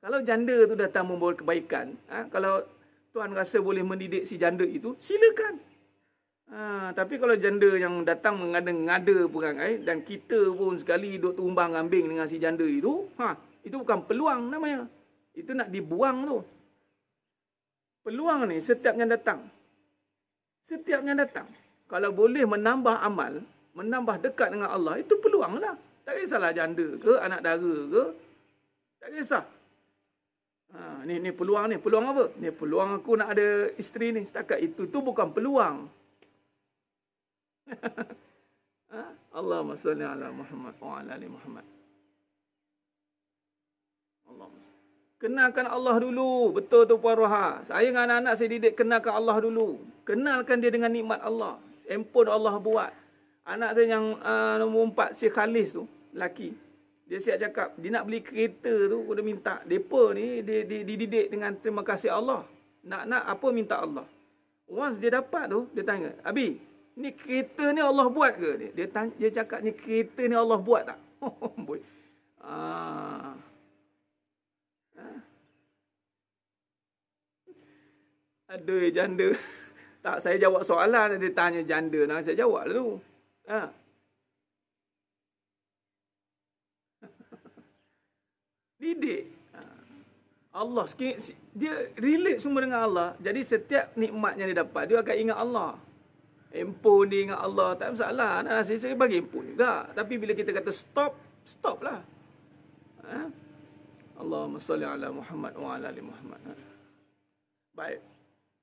kalau janda tu datang membawa kebaikan ha, kalau tuan rasa boleh mendidik si janda itu silakan ha, tapi kalau janda yang datang mengada-ngada perangai eh, dan kita pun sekali duduk tumbang ambing dengan si janda itu ha, itu bukan peluang namanya itu nak dibuang tu peluang ni setiap yang datang setiap yang datang. Kalau boleh menambah amal, menambah dekat dengan Allah, itu peluanglah. Tak kisahlah janda ke, anak dara ke. Tak kisah. Ha, ni, ni peluang ni. Peluang apa? Ni peluang aku nak ada isteri ni. Setakat itu, tu bukan peluang. ha? Allahumma salli ala Muhammad wa ala ali Muhammad. Allahumma Kenalkan Allah dulu. Betul tu Puan Roha. Saya dengan anak-anak saya didik kenalkan Allah dulu. Kenalkan dia dengan nikmat Allah. Empun Allah buat. Anak saya yang uh, nombor empat, si Khalis tu, laki. Dia siap cakap, dia nak beli kereta tu, dia minta. Depa ni, dia, dia, dia dididik dengan terima kasih Allah. Nak-nak apa minta Allah. Once dia dapat tu, dia tanya, Abi, ni kereta ni Allah buat ke? Dia, dia, tanya, dia cakap, ni kereta ni Allah buat tak? Oh, boy. Ah. Ada janda. Tak, saya jawab soalan dan tanya janda. nak saya jawab lah tu. Ha. Didik. Ha. Allah sikit, dia relate semua dengan Allah. Jadi setiap nikmat yang dia dapat, dia akan ingat Allah. Impun dia ingat Allah. Tak masalah. Nah, saya, saya bagi impun juga. Tapi bila kita kata stop, stop lah. Ha? Allahumma salli ala Muhammad wa ala ali Muhammad. Ha? Baik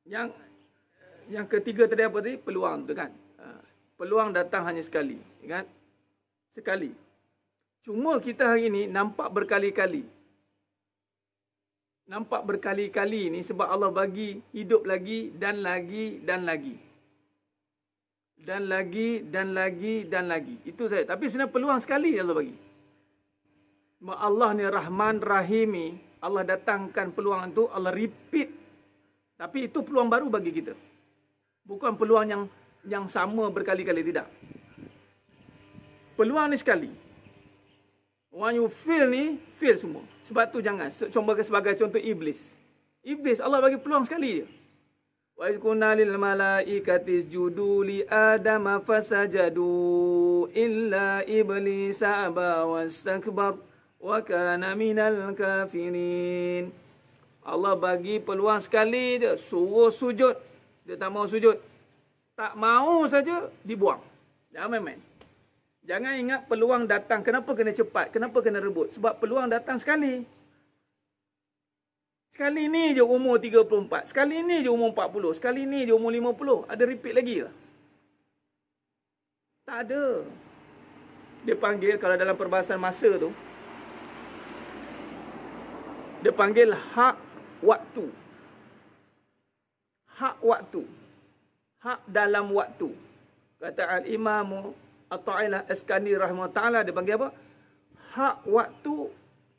yang yang ketiga tadi apa tadi peluang tu kan ha, peluang datang hanya sekali kan sekali cuma kita hari ini nampak berkali-kali nampak berkali-kali ni sebab Allah bagi hidup lagi dan lagi dan lagi dan lagi dan lagi dan lagi itu saya tapi sebenarnya peluang sekali Allah bagi Allah ni Rahman Rahimi Allah datangkan peluang itu Allah repeat tapi itu peluang baru bagi kita. Bukan peluang yang yang sama berkali-kali tidak. Peluang ni sekali. When you feel ni, feel semua. Sebab tu jangan. Cuma sebagai contoh iblis. Iblis Allah bagi peluang sekali je. Wa izkunna lil malaikati isjudu li adam fasajadu illa iblis aba wastakbar wa kana minal kafirin. Allah bagi peluang sekali dia suruh sujud. Dia tak mau sujud. Tak mau saja dibuang. Jangan main-main. Jangan ingat peluang datang. Kenapa kena cepat? Kenapa kena rebut? Sebab peluang datang sekali. Sekali ni je umur 34. Sekali ni je umur 40. Sekali ni je umur 50. Ada repeat lagi ke? Tak ada. Dia panggil kalau dalam perbahasan masa tu. Dia panggil hak waktu. Hak waktu. Hak dalam waktu. Kata Al-Imam At-Ta'ilah Eskani Rahmat Ta'ala dia panggil apa? Hak waktu,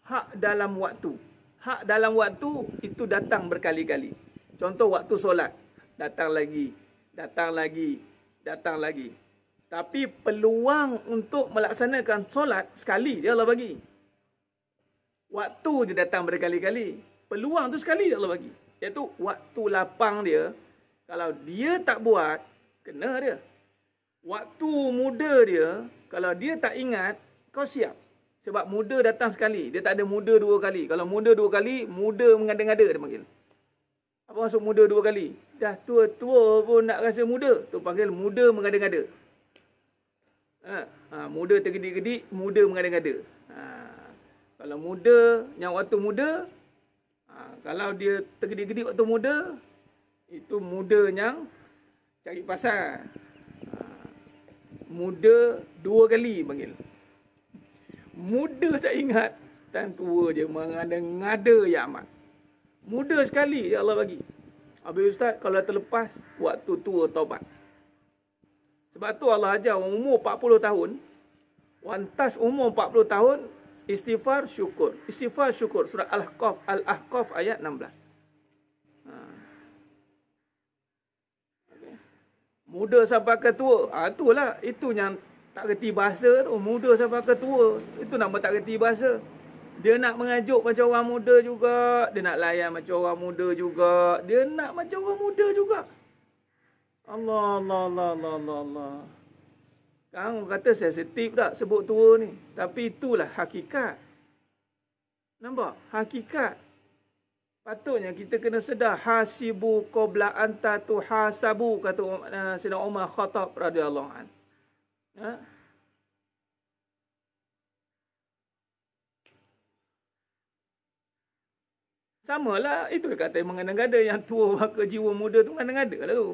hak dalam waktu. Hak dalam waktu itu datang berkali-kali. Contoh waktu solat. Datang lagi, datang lagi, datang lagi. Tapi peluang untuk melaksanakan solat sekali dia Allah bagi. Waktu dia datang berkali-kali peluang tu sekali Allah bagi. Iaitu waktu lapang dia, kalau dia tak buat, kena dia. Waktu muda dia, kalau dia tak ingat, kau siap. Sebab muda datang sekali. Dia tak ada muda dua kali. Kalau muda dua kali, muda mengada-ngada dia panggil. Apa maksud muda dua kali? Dah tua-tua pun nak rasa muda. Tu panggil muda mengada-ngada. Ha, ha muda tergedik-gedik, muda mengada-ngada. Ha, kalau muda, yang waktu muda, Ha, kalau dia tergedik-gedik waktu muda, itu muda yang cari pasal. Ha, muda dua kali panggil. Muda tak ingat, dan tua je mengada-ngada ya amat. Muda sekali ya Allah bagi. Habis ustaz, kalau terlepas, waktu tua taubat. Sebab tu Allah ajar umur 40 tahun, wantas umur 40 tahun, Istighfar syukur. Istighfar syukur surah Al-Ahqaf al ayat 16. Ha. Okay. Muda sampai ke tua. Ah ha, itulah itu yang tak reti bahasa tu. Muda sampai ke tua. Itu nama tak reti bahasa. Dia nak mengajuk macam orang muda juga, dia nak layan macam orang muda juga, dia nak macam orang muda juga. Allah Allah Allah Allah Allah. Allah. Kan orang kata sensitif tak sebut tua ni. Tapi itulah hakikat. Nampak? Hakikat. Patutnya kita kena sedar hasibu qabla anta tuhasabu kata uh, eh, Sina Umar Khattab radhiyallahu an. Ya. Samalah itu kata mengenang ada yang tua maka jiwa muda tu mengenang ada lah tu.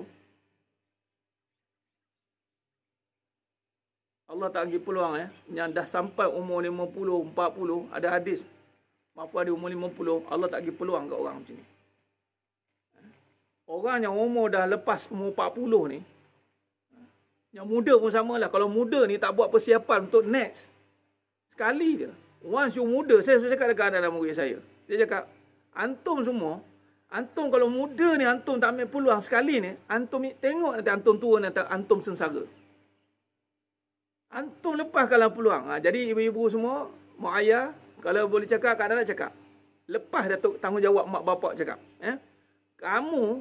Allah tak bagi peluang ya. Yang dah sampai umur 50, 40, ada hadis. Mafu ada umur 50, Allah tak bagi peluang ke orang macam ni. Eh. Orang yang umur dah lepas umur 40 ni, yang muda pun samalah. Kalau muda ni tak buat persiapan untuk next. Sekali je. Once you muda, saya suka cakap dekat anak dalam murid saya. Dia cakap, antum semua, antum kalau muda ni antum tak ambil peluang sekali ni, antum tengok nanti antum tua nanti antum sengsara. Antum lepaskanlah peluang. Ha, jadi ibu-ibu semua, mak ayah, kalau boleh cakap, kadang nak cakap. Lepas datuk tanggungjawab mak bapak cakap. Eh? Kamu,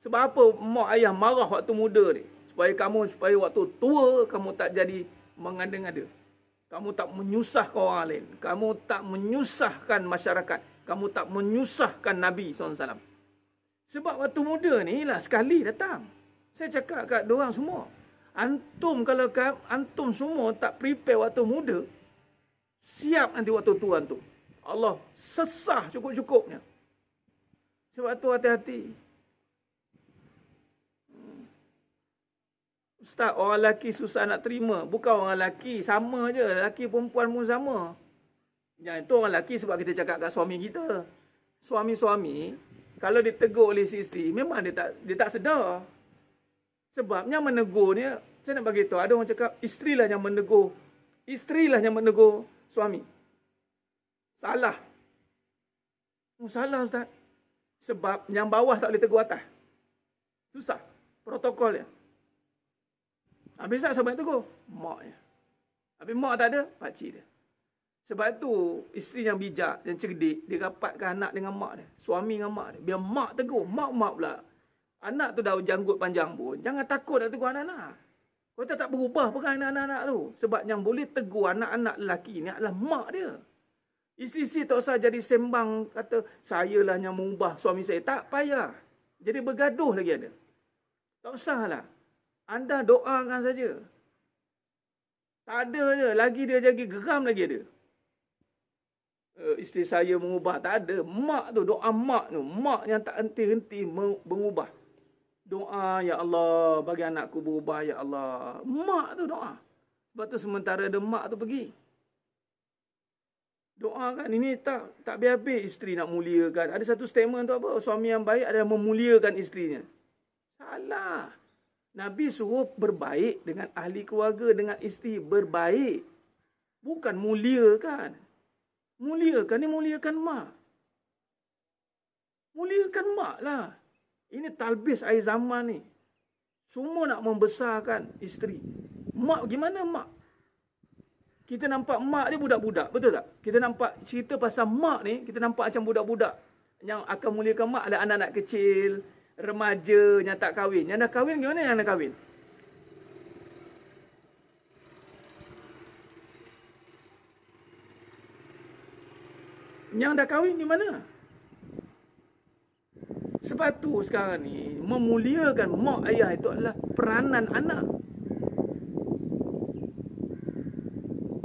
sebab apa mak ayah marah waktu muda ni? Supaya kamu, supaya waktu tua, kamu tak jadi mengandeng-ada. Kamu tak menyusahkan orang lain. Kamu tak menyusahkan masyarakat. Kamu tak menyusahkan Nabi SAW. Sebab waktu muda ni lah sekali datang. Saya cakap kat diorang semua. Antum kalau antum semua tak prepare waktu muda, siap nanti waktu tua tu. Allah sesah cukup-cukupnya. Sebab tu hati-hati. Hmm. Ustaz, orang lelaki susah nak terima. Bukan orang lelaki, sama je. Lelaki perempuan pun sama. Yang itu orang lelaki sebab kita cakap kat suami kita. Suami-suami, kalau ditegur oleh si isteri, memang dia tak, dia tak sedar. Sebabnya menegur ni, saya nak bagi tahu ada orang cakap isteri lah yang menegur. Isteri lah yang menegur suami. Salah. Oh, salah Ustaz. Sebab yang bawah tak boleh tegur atas. Susah. Protokol dia. Habis tak sebab tegur? Maknya. Habis mak tak ada, pakcik dia. Sebab tu isteri yang bijak, yang cerdik, dia rapatkan anak dengan mak dia. Suami dengan mak dia. Biar mak tegur. Mak-mak pula. Anak tu dah janggut panjang pun, jangan takut nak tegur anak-anak. Kau tak, tak berubah pun anak-anak tu. Sebab yang boleh tegur anak-anak lelaki ni adalah mak dia. Isteri si tak usah jadi sembang kata, lah yang mengubah suami saya. Tak payah. Jadi bergaduh lagi ada. Tak usah Anda doakan saja. Tak ada je. Lagi dia jadi geram lagi ada. Uh, isteri saya mengubah. Tak ada. Mak tu, doa mak tu. Mak yang tak henti-henti mengubah doa ya Allah bagi anakku berubah ya Allah. Mak tu doa. Sebab tu sementara ada mak tu pergi. Doa kan ini tak tak biar-biar isteri nak muliakan. Ada satu statement tu apa? Suami yang baik adalah memuliakan isterinya. Salah. Nabi suruh berbaik dengan ahli keluarga, dengan isteri berbaik. Bukan muliakan. Muliakan ni muliakan mak. Muliakan mak lah. Ini talbis air zaman ni. Semua nak membesarkan isteri. Mak, gimana mak? Kita nampak mak dia budak-budak, betul tak? Kita nampak cerita pasal mak ni, kita nampak macam budak-budak. Yang akan muliakan mak ada anak-anak kecil, remaja yang tak kahwin. Yang dah kahwin, gimana yang dah kahwin? Yang dah kahwin, di mana? Di mana? Sepatu sekarang ni memuliakan mak ayah itu adalah peranan anak.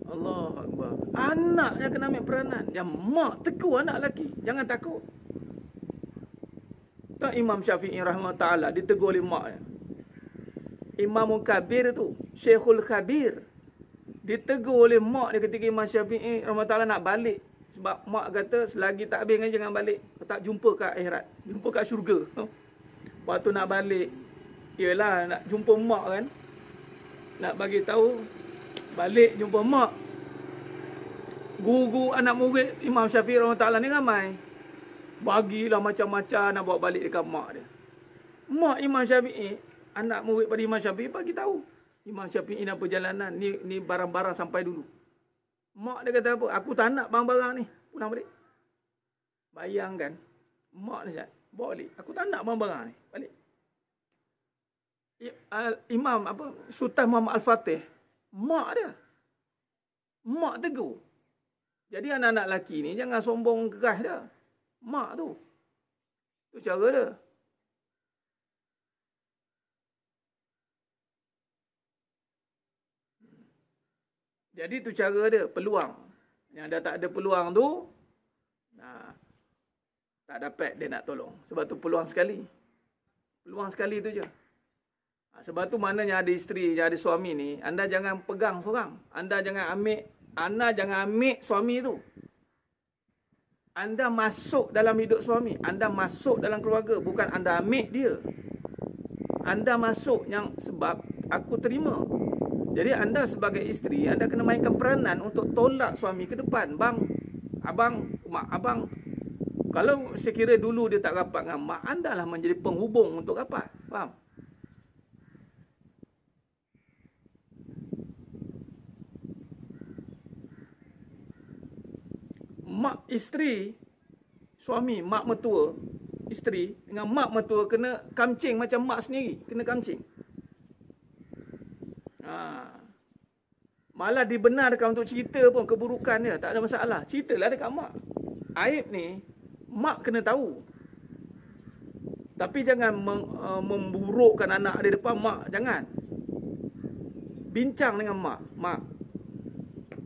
Allah Akbar. Anak yang kena ambil peranan. Yang mak teguh anak lelaki. Jangan takut. Tak Imam Syafi'i rahmat ta'ala ditegur oleh mak. Imam Kabir tu, Syekhul Kabir. Ditegur oleh mak dia ketika Imam Syafi'i rahmat ta'ala nak balik. Sebab mak kata selagi tak habis jangan balik tak jumpa kat akhirat jumpa kat syurga waktu nak balik iyalah nak jumpa mak kan nak bagi tahu balik jumpa mak guru-guru anak murid Imam Syafi'i rahimahullah ni ramai bagilah macam-macam nak bawa balik dekat mak dia mak Imam Syafi'i anak murid pada Imam Syafi'i bagi tahu Imam Syafi'i ni perjalanan ni ni barang-barang sampai dulu mak dia kata apa aku tak nak barang-barang ni pulang balik Bayangkan mak ni Zat, boleh. Aku tak nak barang-barang ni. Balik. Imam apa Sultan Muhammad Al-Fatih mak dia. Mak tegur. Jadi anak-anak lelaki ni jangan sombong keras dah. Mak tu. Tu cara dia. Jadi tu cara dia, peluang. Yang dah tak ada peluang tu, tak dapat dia nak tolong. Sebab tu peluang sekali. Peluang sekali tu je. Ha, sebab tu maknanya ada isteri, ada suami ni, anda jangan pegang seorang. Anda jangan ambil, anda jangan ambil suami tu. Anda masuk dalam hidup suami. Anda masuk dalam keluarga. Bukan anda ambil dia. Anda masuk yang sebab aku terima. Jadi anda sebagai isteri, anda kena mainkan peranan untuk tolak suami ke depan. Bang, abang, mak, abang, kalau sekira dulu dia tak rapat dengan mak anda lah menjadi penghubung untuk rapat. Faham? Mak isteri, suami, mak metua, isteri dengan mak metua kena kamcing macam mak sendiri. Kena kamcing. Ha. Malah dibenarkan untuk cerita pun keburukan dia. Tak ada masalah. Ceritalah dekat mak. Aib ni mak kena tahu. Tapi jangan mem, uh, memburukkan anak di depan mak, jangan. Bincang dengan mak, mak.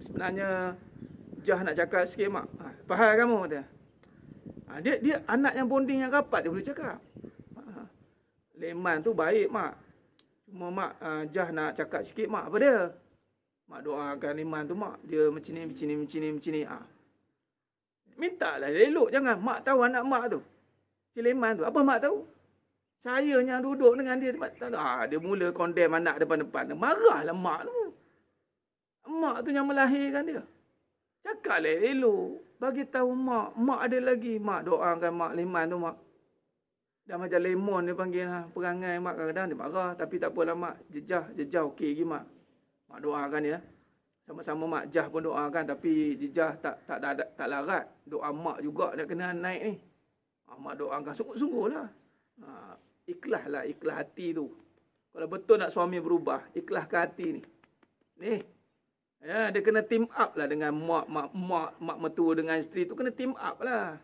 Sebenarnya jah nak cakap sikit mak. Ha, faham kamu kata. Ha, dia dia anak yang bonding yang rapat dia boleh cakap. Ha, ha. Leman tu baik mak. Cuma mak uh, jah nak cakap sikit mak apa dia? Mak doakan Leman tu mak. Dia macam ni, macam ni, macam ni, macam ni. Ha. Minta lah elok jangan. Mak tahu anak mak tu. Si tu. Apa mak tahu? Saya yang duduk dengan dia. Tempat, tak, tak. Ah, dia mula condemn anak depan-depan. Marahlah mak tu. Mak tu yang melahirkan dia. Cakap lah elok. Bagi tahu mak. Mak ada lagi. Mak doakan mak Leman tu mak. Dah macam lemon dia panggil lah. Perangai mak kadang-kadang dia marah. Tapi tak apalah mak. Jejah. Jejah okey lagi mak. Mak doakan dia. Ya sama-sama mak jah pun doa kan tapi jah tak tak tak, tak, tak larat doa mak juga nak kena naik ni ah, mak doa kan sungguh lah ha, ah, ikhlas lah ikhlas hati tu kalau betul nak suami berubah ikhlas ke hati ni ni ya dia kena team up lah dengan mak mak mak mak metua dengan isteri tu kena team up lah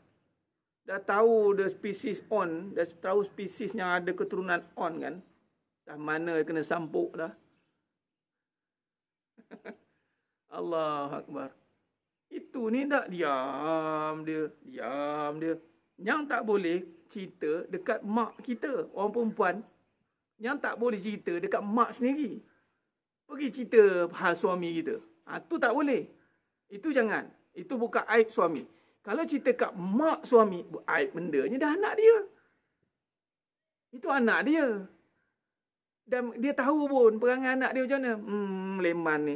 dah tahu the species on dah tahu species yang ada keturunan on kan dah mana kena sampuk dah Allah Akbar. Itu ni tak diam dia. Diam dia. Yang tak boleh cerita dekat mak kita. Orang perempuan. Yang tak boleh cerita dekat mak sendiri. Pergi cerita hal suami kita. Ha, tu tak boleh. Itu jangan. Itu buka aib suami. Kalau cerita kat mak suami, aib benda ni dah anak dia. Itu anak dia. Dan dia tahu pun perangai anak dia macam mana. Hmm, leman ni.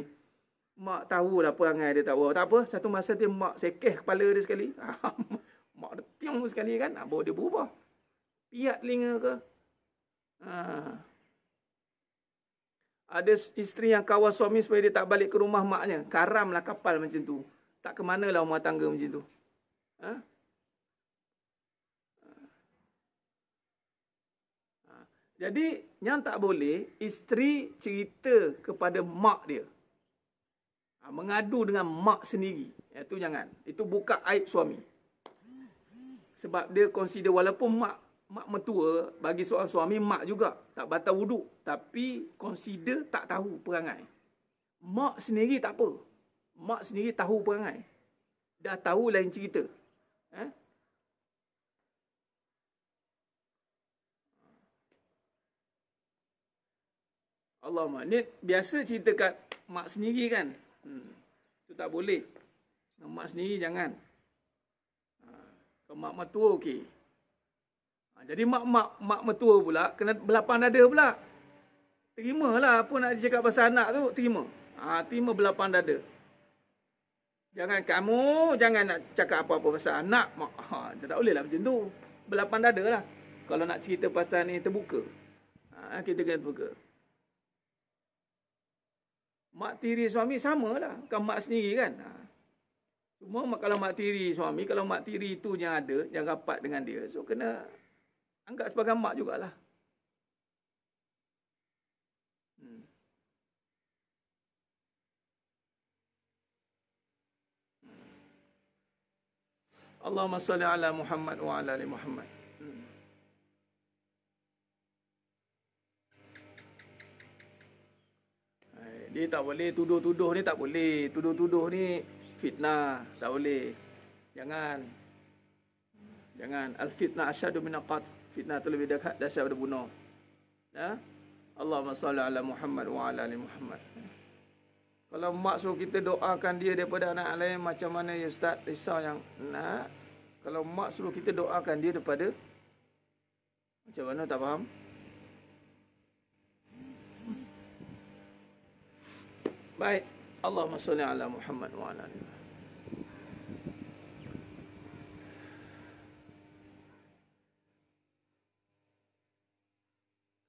Mak tahu tahulah perangai dia tahu. Tak apa, satu masa dia mak sekeh kepala dia sekali. mak dia tiung sekali kan. Ha, dia berubah. Piat telinga ke. Ha. Ada isteri yang kawal suami supaya dia tak balik ke rumah maknya. karam lah kapal macam tu. Tak ke mana lah rumah tangga macam tu. Ha? ha? Jadi yang tak boleh isteri cerita kepada mak dia. Ha, mengadu dengan mak sendiri. Itu ha, jangan. Itu buka aib suami. Sebab dia consider walaupun mak mak mertua bagi seorang suami mak juga tak batal wuduk tapi consider tak tahu perangai. Mak sendiri tak apa. Mak sendiri tahu perangai. Dah tahu lain cerita. Eh? Ha? Allah mak. Ni biasa cerita kat mak sendiri kan. Hmm. Itu tak boleh. Mak sendiri jangan. Ha, kalau mak mertua okey. Ha, jadi mak-mak mak mertua pula kena belapang dada pula. lah, apa nak cakap pasal anak tu, terima. Ha, terima belapang dada. Jangan kamu, jangan nak cakap apa-apa pasal anak. Mak. Ha, tak boleh lah macam tu. Belapang dada lah. Kalau nak cerita pasal ni terbuka. Ha, kita kena terbuka mak tiri suami sama lah, kan mak sendiri kan ha. cuma kalau mak tiri suami kalau mak tiri itu yang ada yang rapat dengan dia so kena anggap sebagai mak jugalah hmm. Allahumma salli ala Muhammad wa ala ali Muhammad Dia tak boleh tuduh-tuduh ni tak boleh. Tuduh-tuduh ni fitnah, tak boleh. Jangan. Jangan al fitnah asyadu min Fitnah tu lebih dahsyat daripada bunuh. Ya. Allahumma salli ala Muhammad wa ala ali Muhammad. Kalau maksud kita doakan dia daripada anak lain macam mana ya ustaz risau yang nak. Kalau maksud kita doakan dia daripada macam mana tak faham? Baik, Allahumma salli ala Muhammad wa ala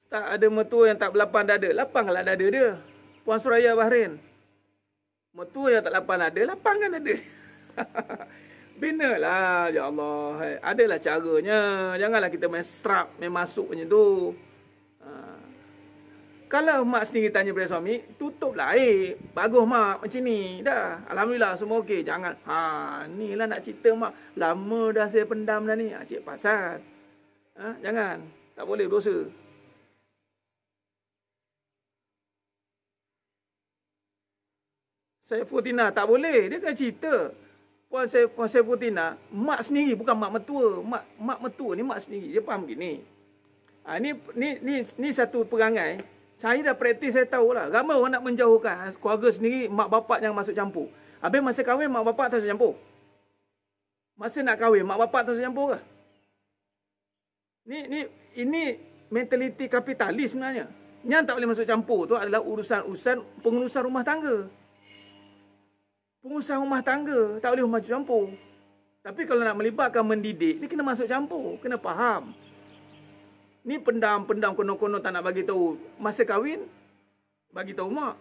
Tak ada metua yang tak berlapang dada. Lapang kalau dada dia. Puan Suraya Bahrain. Metua yang tak lapang dada, lapang kan dada. Bina lah, ya Allah. Adalah caranya. Janganlah kita main strap, main masuk macam tu. Kalau mak sendiri tanya pada suami, tutuplah air. Eh. Bagus mak macam ni. Dah. Alhamdulillah semua okey. Jangan. Ha, ni lah nak cerita mak. Lama dah saya pendam dah ni. Ha, cik pasal. Ha, jangan. Tak boleh berdosa. Saifutina tak boleh. Dia kan cerita. Puan Saifutina, mak sendiri bukan mak metua. Mak mak metua ni mak sendiri. Dia faham Ah Ha, ni, ni, ni, ni satu perangai. Saya dah praktis saya tahu lah. Ramai orang nak menjauhkan keluarga sendiri, mak bapak yang masuk campur. Habis masa kahwin, mak bapak tak masuk campur. Masa nak kahwin, mak bapak tak masuk campur ke? Ni, ni, ini mentaliti kapitalis sebenarnya. Yang tak boleh masuk campur tu adalah urusan-urusan pengurusan rumah tangga. Pengurusan rumah tangga tak boleh masuk campur. Tapi kalau nak melibatkan mendidik, ni kena masuk campur. Kena faham. Ni pendam-pendam kono-kono tak nak bagi tahu. Masa kahwin, bagi tahu mak.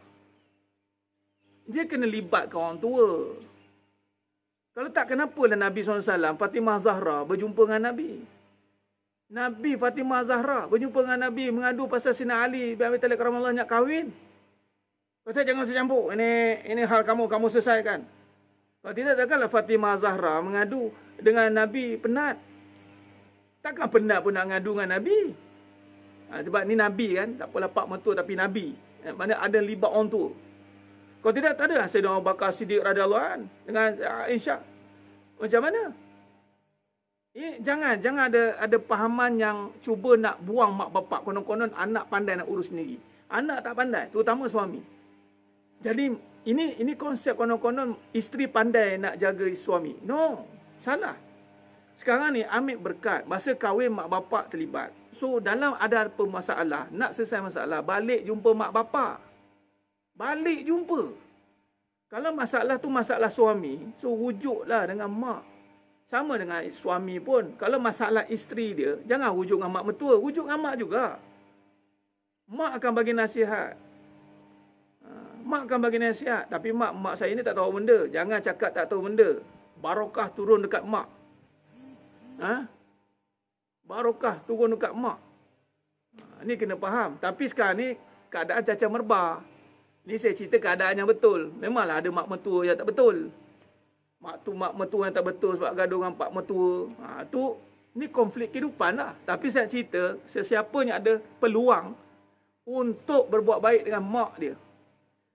Dia kena libatkan orang tua. Kalau tak, kenapa lah Nabi SAW, Fatimah Zahra berjumpa dengan Nabi. Nabi Fatimah Zahra berjumpa dengan Nabi mengadu pasal Sina Ali bin Abi Talib Karamallah nak kahwin. Kata jangan secampur. Ini ini hal kamu, kamu selesaikan. Kalau tidak, takkanlah Fatimah Zahra mengadu dengan Nabi penat. Takkan pendat pun nak ngadu dengan Nabi. Ha, sebab ni Nabi kan. Tak apalah pak mentua tapi Nabi. Eh, mana ada libat orang tua. Kalau tidak, tak ada ha, saya dah Abu Bakar Siddiq Radhiallahu kan. Dengan ha, Aisyah. Macam mana? Eh, jangan. Jangan ada ada pahaman yang cuba nak buang mak bapak. Konon-konon anak pandai nak urus sendiri. Anak tak pandai. Terutama suami. Jadi ini ini konsep konon-konon isteri pandai nak jaga suami. No. Salah. Sekarang ni ambil berkat Masa kahwin mak bapak terlibat So dalam ada permasalah Nak selesai masalah Balik jumpa mak bapak Balik jumpa Kalau masalah tu masalah suami So wujudlah dengan mak sama dengan suami pun. Kalau masalah isteri dia, jangan wujud dengan mak metua. Wujud dengan mak juga. Mak akan bagi nasihat. Ha, mak akan bagi nasihat. Tapi mak mak saya ni tak tahu benda. Jangan cakap tak tahu benda. Barakah turun dekat mak ha? barokah turun dekat mak. Ini ha, kena faham. Tapi sekarang ni keadaan caca merbah. Ni saya cerita keadaan yang betul. Memanglah ada mak metua yang tak betul. Mak tu mak metua yang tak betul sebab gaduh dengan pak metua Ha, tu ni konflik kehidupan lah. Tapi saya cerita sesiapa yang ada peluang untuk berbuat baik dengan mak dia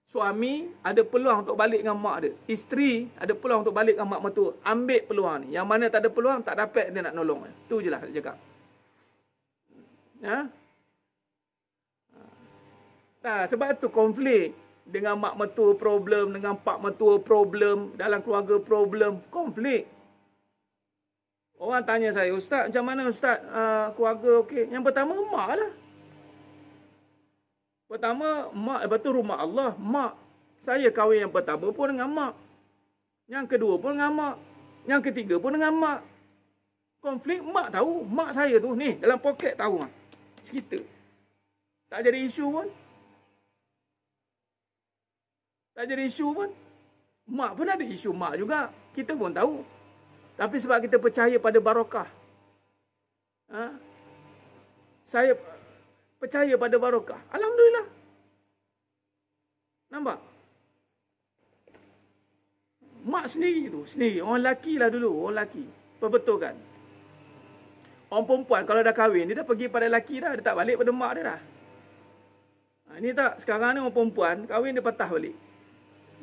suami ada peluang untuk balik dengan mak dia. Isteri ada peluang untuk balik dengan mak mertua. Ambil peluang ni. Yang mana tak ada peluang, tak dapat dia nak nolong. Itu je lah dia cakap. Ya? Nah, ha. ha, sebab tu konflik dengan mak mertua problem, dengan pak mertua problem, dalam keluarga problem, konflik. Orang tanya saya, Ustaz macam mana Ustaz uh, keluarga okey? Yang pertama mak lah. Pertama, mak, lepas tu rumah Allah, mak. Saya kahwin yang pertama pun dengan mak. Yang kedua pun dengan mak. Yang ketiga pun dengan mak. Konflik mak tahu, mak saya tu ni dalam poket tahu lah. Cerita. Tak jadi isu pun. Tak jadi isu pun. Mak pun ada isu mak juga. Kita pun tahu. Tapi sebab kita percaya pada barakah. Ha? Saya percaya pada barakah. Alhamdulillah. Nampak? Mak sendiri tu, sendiri. Orang lelaki lah dulu, orang lelaki. kan? Orang perempuan kalau dah kahwin, dia dah pergi pada lelaki dah. Dia tak balik pada mak dia dah. Ha, ini tak, sekarang ni orang perempuan, kahwin dia patah balik.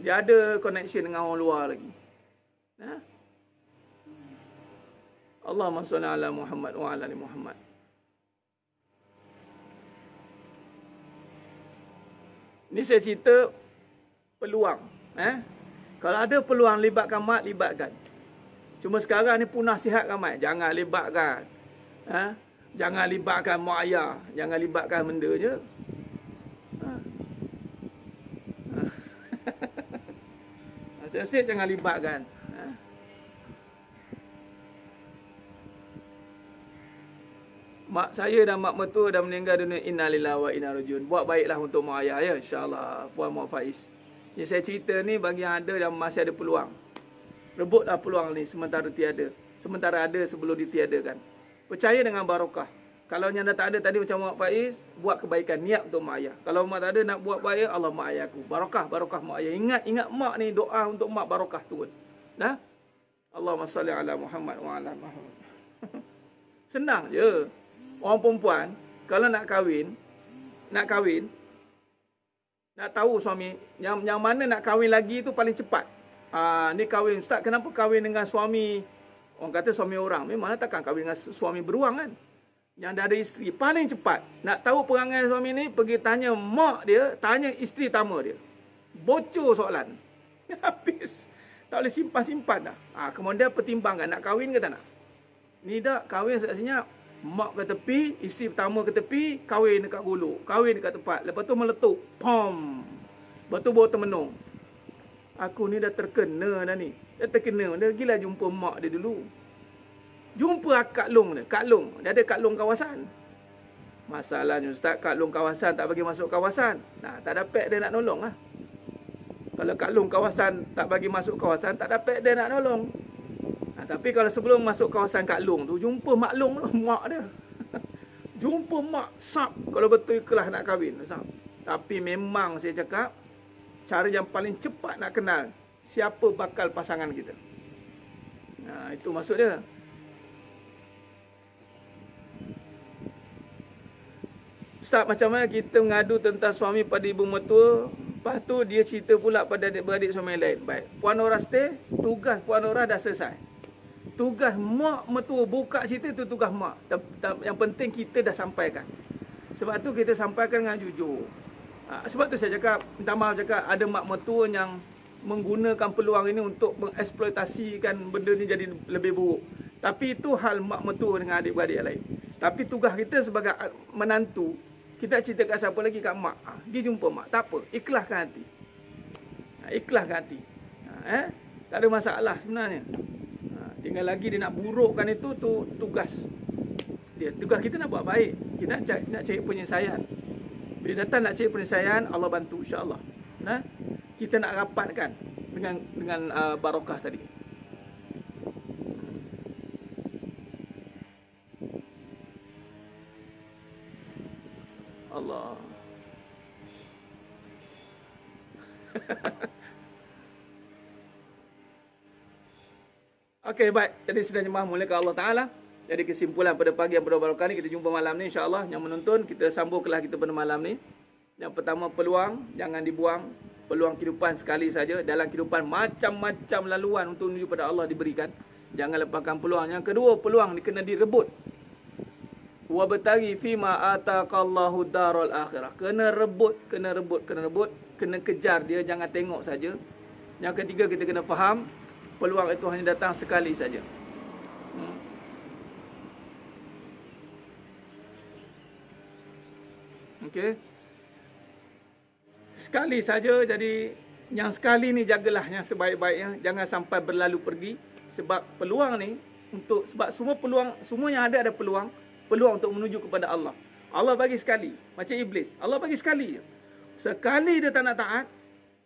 Dia ada connection dengan orang luar lagi. Ha? Allahumma salli ala Muhammad wa ala ni Muhammad. Ini saya cerita peluang. Eh? Kalau ada peluang libatkan mat, libatkan. Cuma sekarang ni punah sihatkan mat. Jangan libatkan. Eh? Jangan libatkan mak ayah. Jangan libatkan benda je. Ha? Ha. Asyik-asyik jangan libatkan. mak saya dan mak mertua dah meninggal dunia innalillahi wa inna rajiun. Buat baiklah untuk mak ayah ya insyaallah puan mak Faiz. Yang saya cerita ni bagi yang ada dan masih ada peluang. Rebutlah peluang ni sementara tiada. Sementara ada sebelum ditiadakan. Percaya dengan barakah. Kalau yang dah tak ada tadi macam mak Faiz, buat kebaikan niat untuk mak ayah. Kalau mak tak ada nak buat baik, Allah mak ayah aku. barakah barokah mak ayah. Ingat, ingat mak ni doa untuk mak barakah turun. Nah. Allahumma salli ala Muhammad wa ala Muhammad. Senang je orang perempuan kalau nak kahwin nak kahwin nak tahu suami yang yang mana nak kahwin lagi tu paling cepat ah ni kahwin ustaz kenapa kahwin dengan suami orang kata suami orang memanglah takkan kahwin dengan suami beruang kan yang dah ada isteri paling cepat nak tahu perangai suami ni pergi tanya mak dia tanya isteri tama dia bocor soalan habis tak boleh simpan-simpan dah ah kemudian pertimbangkan nak kahwin ke tak nak ni dah kahwin sejak senyap Mak ke tepi, isteri pertama ke tepi, kahwin dekat gulu, kahwin dekat tempat. Lepas tu meletup, pom. Lepas tu bawa termenung. Aku ni dah terkena dah ni. Dah terkena, dia pergi lah jumpa mak dia dulu. Jumpa Kak Long ni, Kak Long. Dia ada Kak Long kawasan. Masalahnya Ustaz, Kak Long kawasan tak bagi masuk kawasan. Nah, tak dapat dia nak nolong lah. Kalau Kak Long kawasan tak bagi masuk kawasan, tak dapat dia nak nolong. Ah, tapi kalau sebelum masuk kawasan Kak Long tu jumpa Mak Long tu lah, mak dia. jumpa mak sap kalau betul ikhlas nak kahwin sap. Tapi memang saya cakap cara yang paling cepat nak kenal siapa bakal pasangan kita. Nah, itu maksud dia. Ustaz macam mana kita mengadu tentang suami pada ibu mertua Lepas tu dia cerita pula pada adik-beradik suami lain Baik, Puan Nora stay Tugas Puan Nora dah selesai tugas mak metua buka situ tu tugas mak yang penting kita dah sampaikan sebab tu kita sampaikan dengan jujur ah, sebab tu saya cakap minta maaf cakap ada mak metua yang menggunakan peluang ini untuk mengeksploitasikan benda ni jadi lebih buruk tapi itu hal mak metua dengan adik-beradik lain tapi tugas kita sebagai menantu kita cerita kat siapa lagi kat mak ah, dia jumpa mak tak apa ikhlaskan hati ah, ikhlaskan hati eh tak ada masalah sebenarnya Tinggal lagi dia nak burukkan itu tu tugas. Dia tugas kita nak buat baik. Kita nak cari, nak cari penyelesaian. Bila datang nak cari penyelesaian, Allah bantu insya-Allah. Nah, kita nak rapatkan dengan dengan uh, barokah tadi. Allah. Ha ha ha. Okey, baik. Jadi sudah jemaah mulia Allah Ta'ala. Jadi kesimpulan pada pagi yang berdua-dua kita jumpa malam ni insyaAllah. Yang menonton, kita sambung kelas kita pada malam ni. Yang pertama, peluang. Jangan dibuang. Peluang kehidupan sekali saja. Dalam kehidupan, macam-macam laluan untuk menuju pada Allah diberikan. Jangan lepaskan peluang. Yang kedua, peluang ni kena direbut. Wa betari fima ataqallahu darul akhirah. Kena rebut, kena rebut, kena rebut. Kena kejar dia, jangan tengok saja. Yang ketiga, kita kena faham peluang itu hanya datang sekali saja. Hmm. Okey. Sekali saja jadi yang sekali ni jagalah yang sebaik-baiknya jangan sampai berlalu pergi sebab peluang ni untuk sebab semua peluang semua yang ada ada peluang peluang untuk menuju kepada Allah. Allah bagi sekali macam iblis. Allah bagi sekali. Sekali dia tak nak taat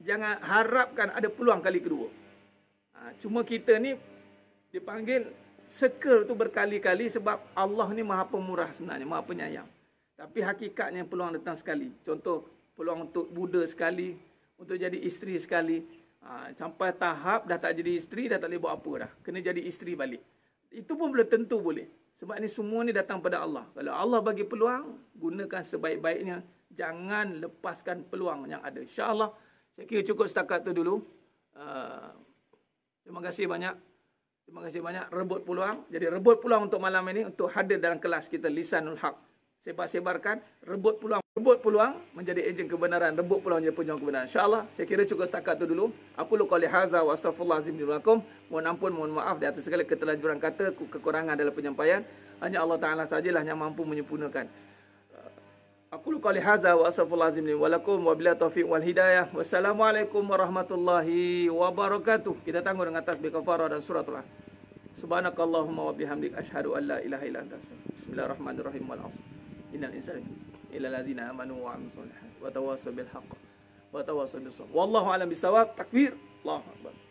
jangan harapkan ada peluang kali kedua cuma kita ni dipanggil circle tu berkali-kali sebab Allah ni maha pemurah sebenarnya, maha penyayang. Tapi hakikatnya peluang datang sekali. Contoh peluang untuk Buddha sekali, untuk jadi isteri sekali. Ha, sampai tahap dah tak jadi isteri, dah tak boleh buat apa dah. Kena jadi isteri balik. Itu pun boleh tentu boleh. Sebab ni semua ni datang pada Allah. Kalau Allah bagi peluang, gunakan sebaik-baiknya. Jangan lepaskan peluang yang ada. InsyaAllah, saya kira cukup setakat tu dulu. Uh, Terima kasih banyak. Terima kasih banyak. Rebut peluang. Jadi rebut peluang untuk malam ini untuk hadir dalam kelas kita Lisanul Haq. Sebar-sebarkan. Rebut peluang. Rebut peluang menjadi ejen kebenaran. Rebut peluang menjadi penyokong kebenaran. InsyaAllah. Saya kira cukup setakat itu dulu. Aku luka oleh Hazza wa astagfirullahaladzim. Mohon ampun, mohon maaf. Di atas segala ketelanjuran kata, kekurangan dalam penyampaian. Hanya Allah Ta'ala sajalah yang mampu menyempurnakan. Aku qali hadza wa asrafal azim li walakum wa bila Wassalamualaikum warahmatullahi wabarakatuh. Kita tangguh dengan tasbih kafarah dan surah Subhanakallahumma wa bihamdik asyhadu an la ilaha illa anta Bismillahirrahmanirrahim. Wal af. Innal insana illa ladzina amanu wa amilus solihati wa tawassaw bil haqq wa tawassaw bis sabr. Wallahu a'lam bisawab. Takbir. Allahu akbar.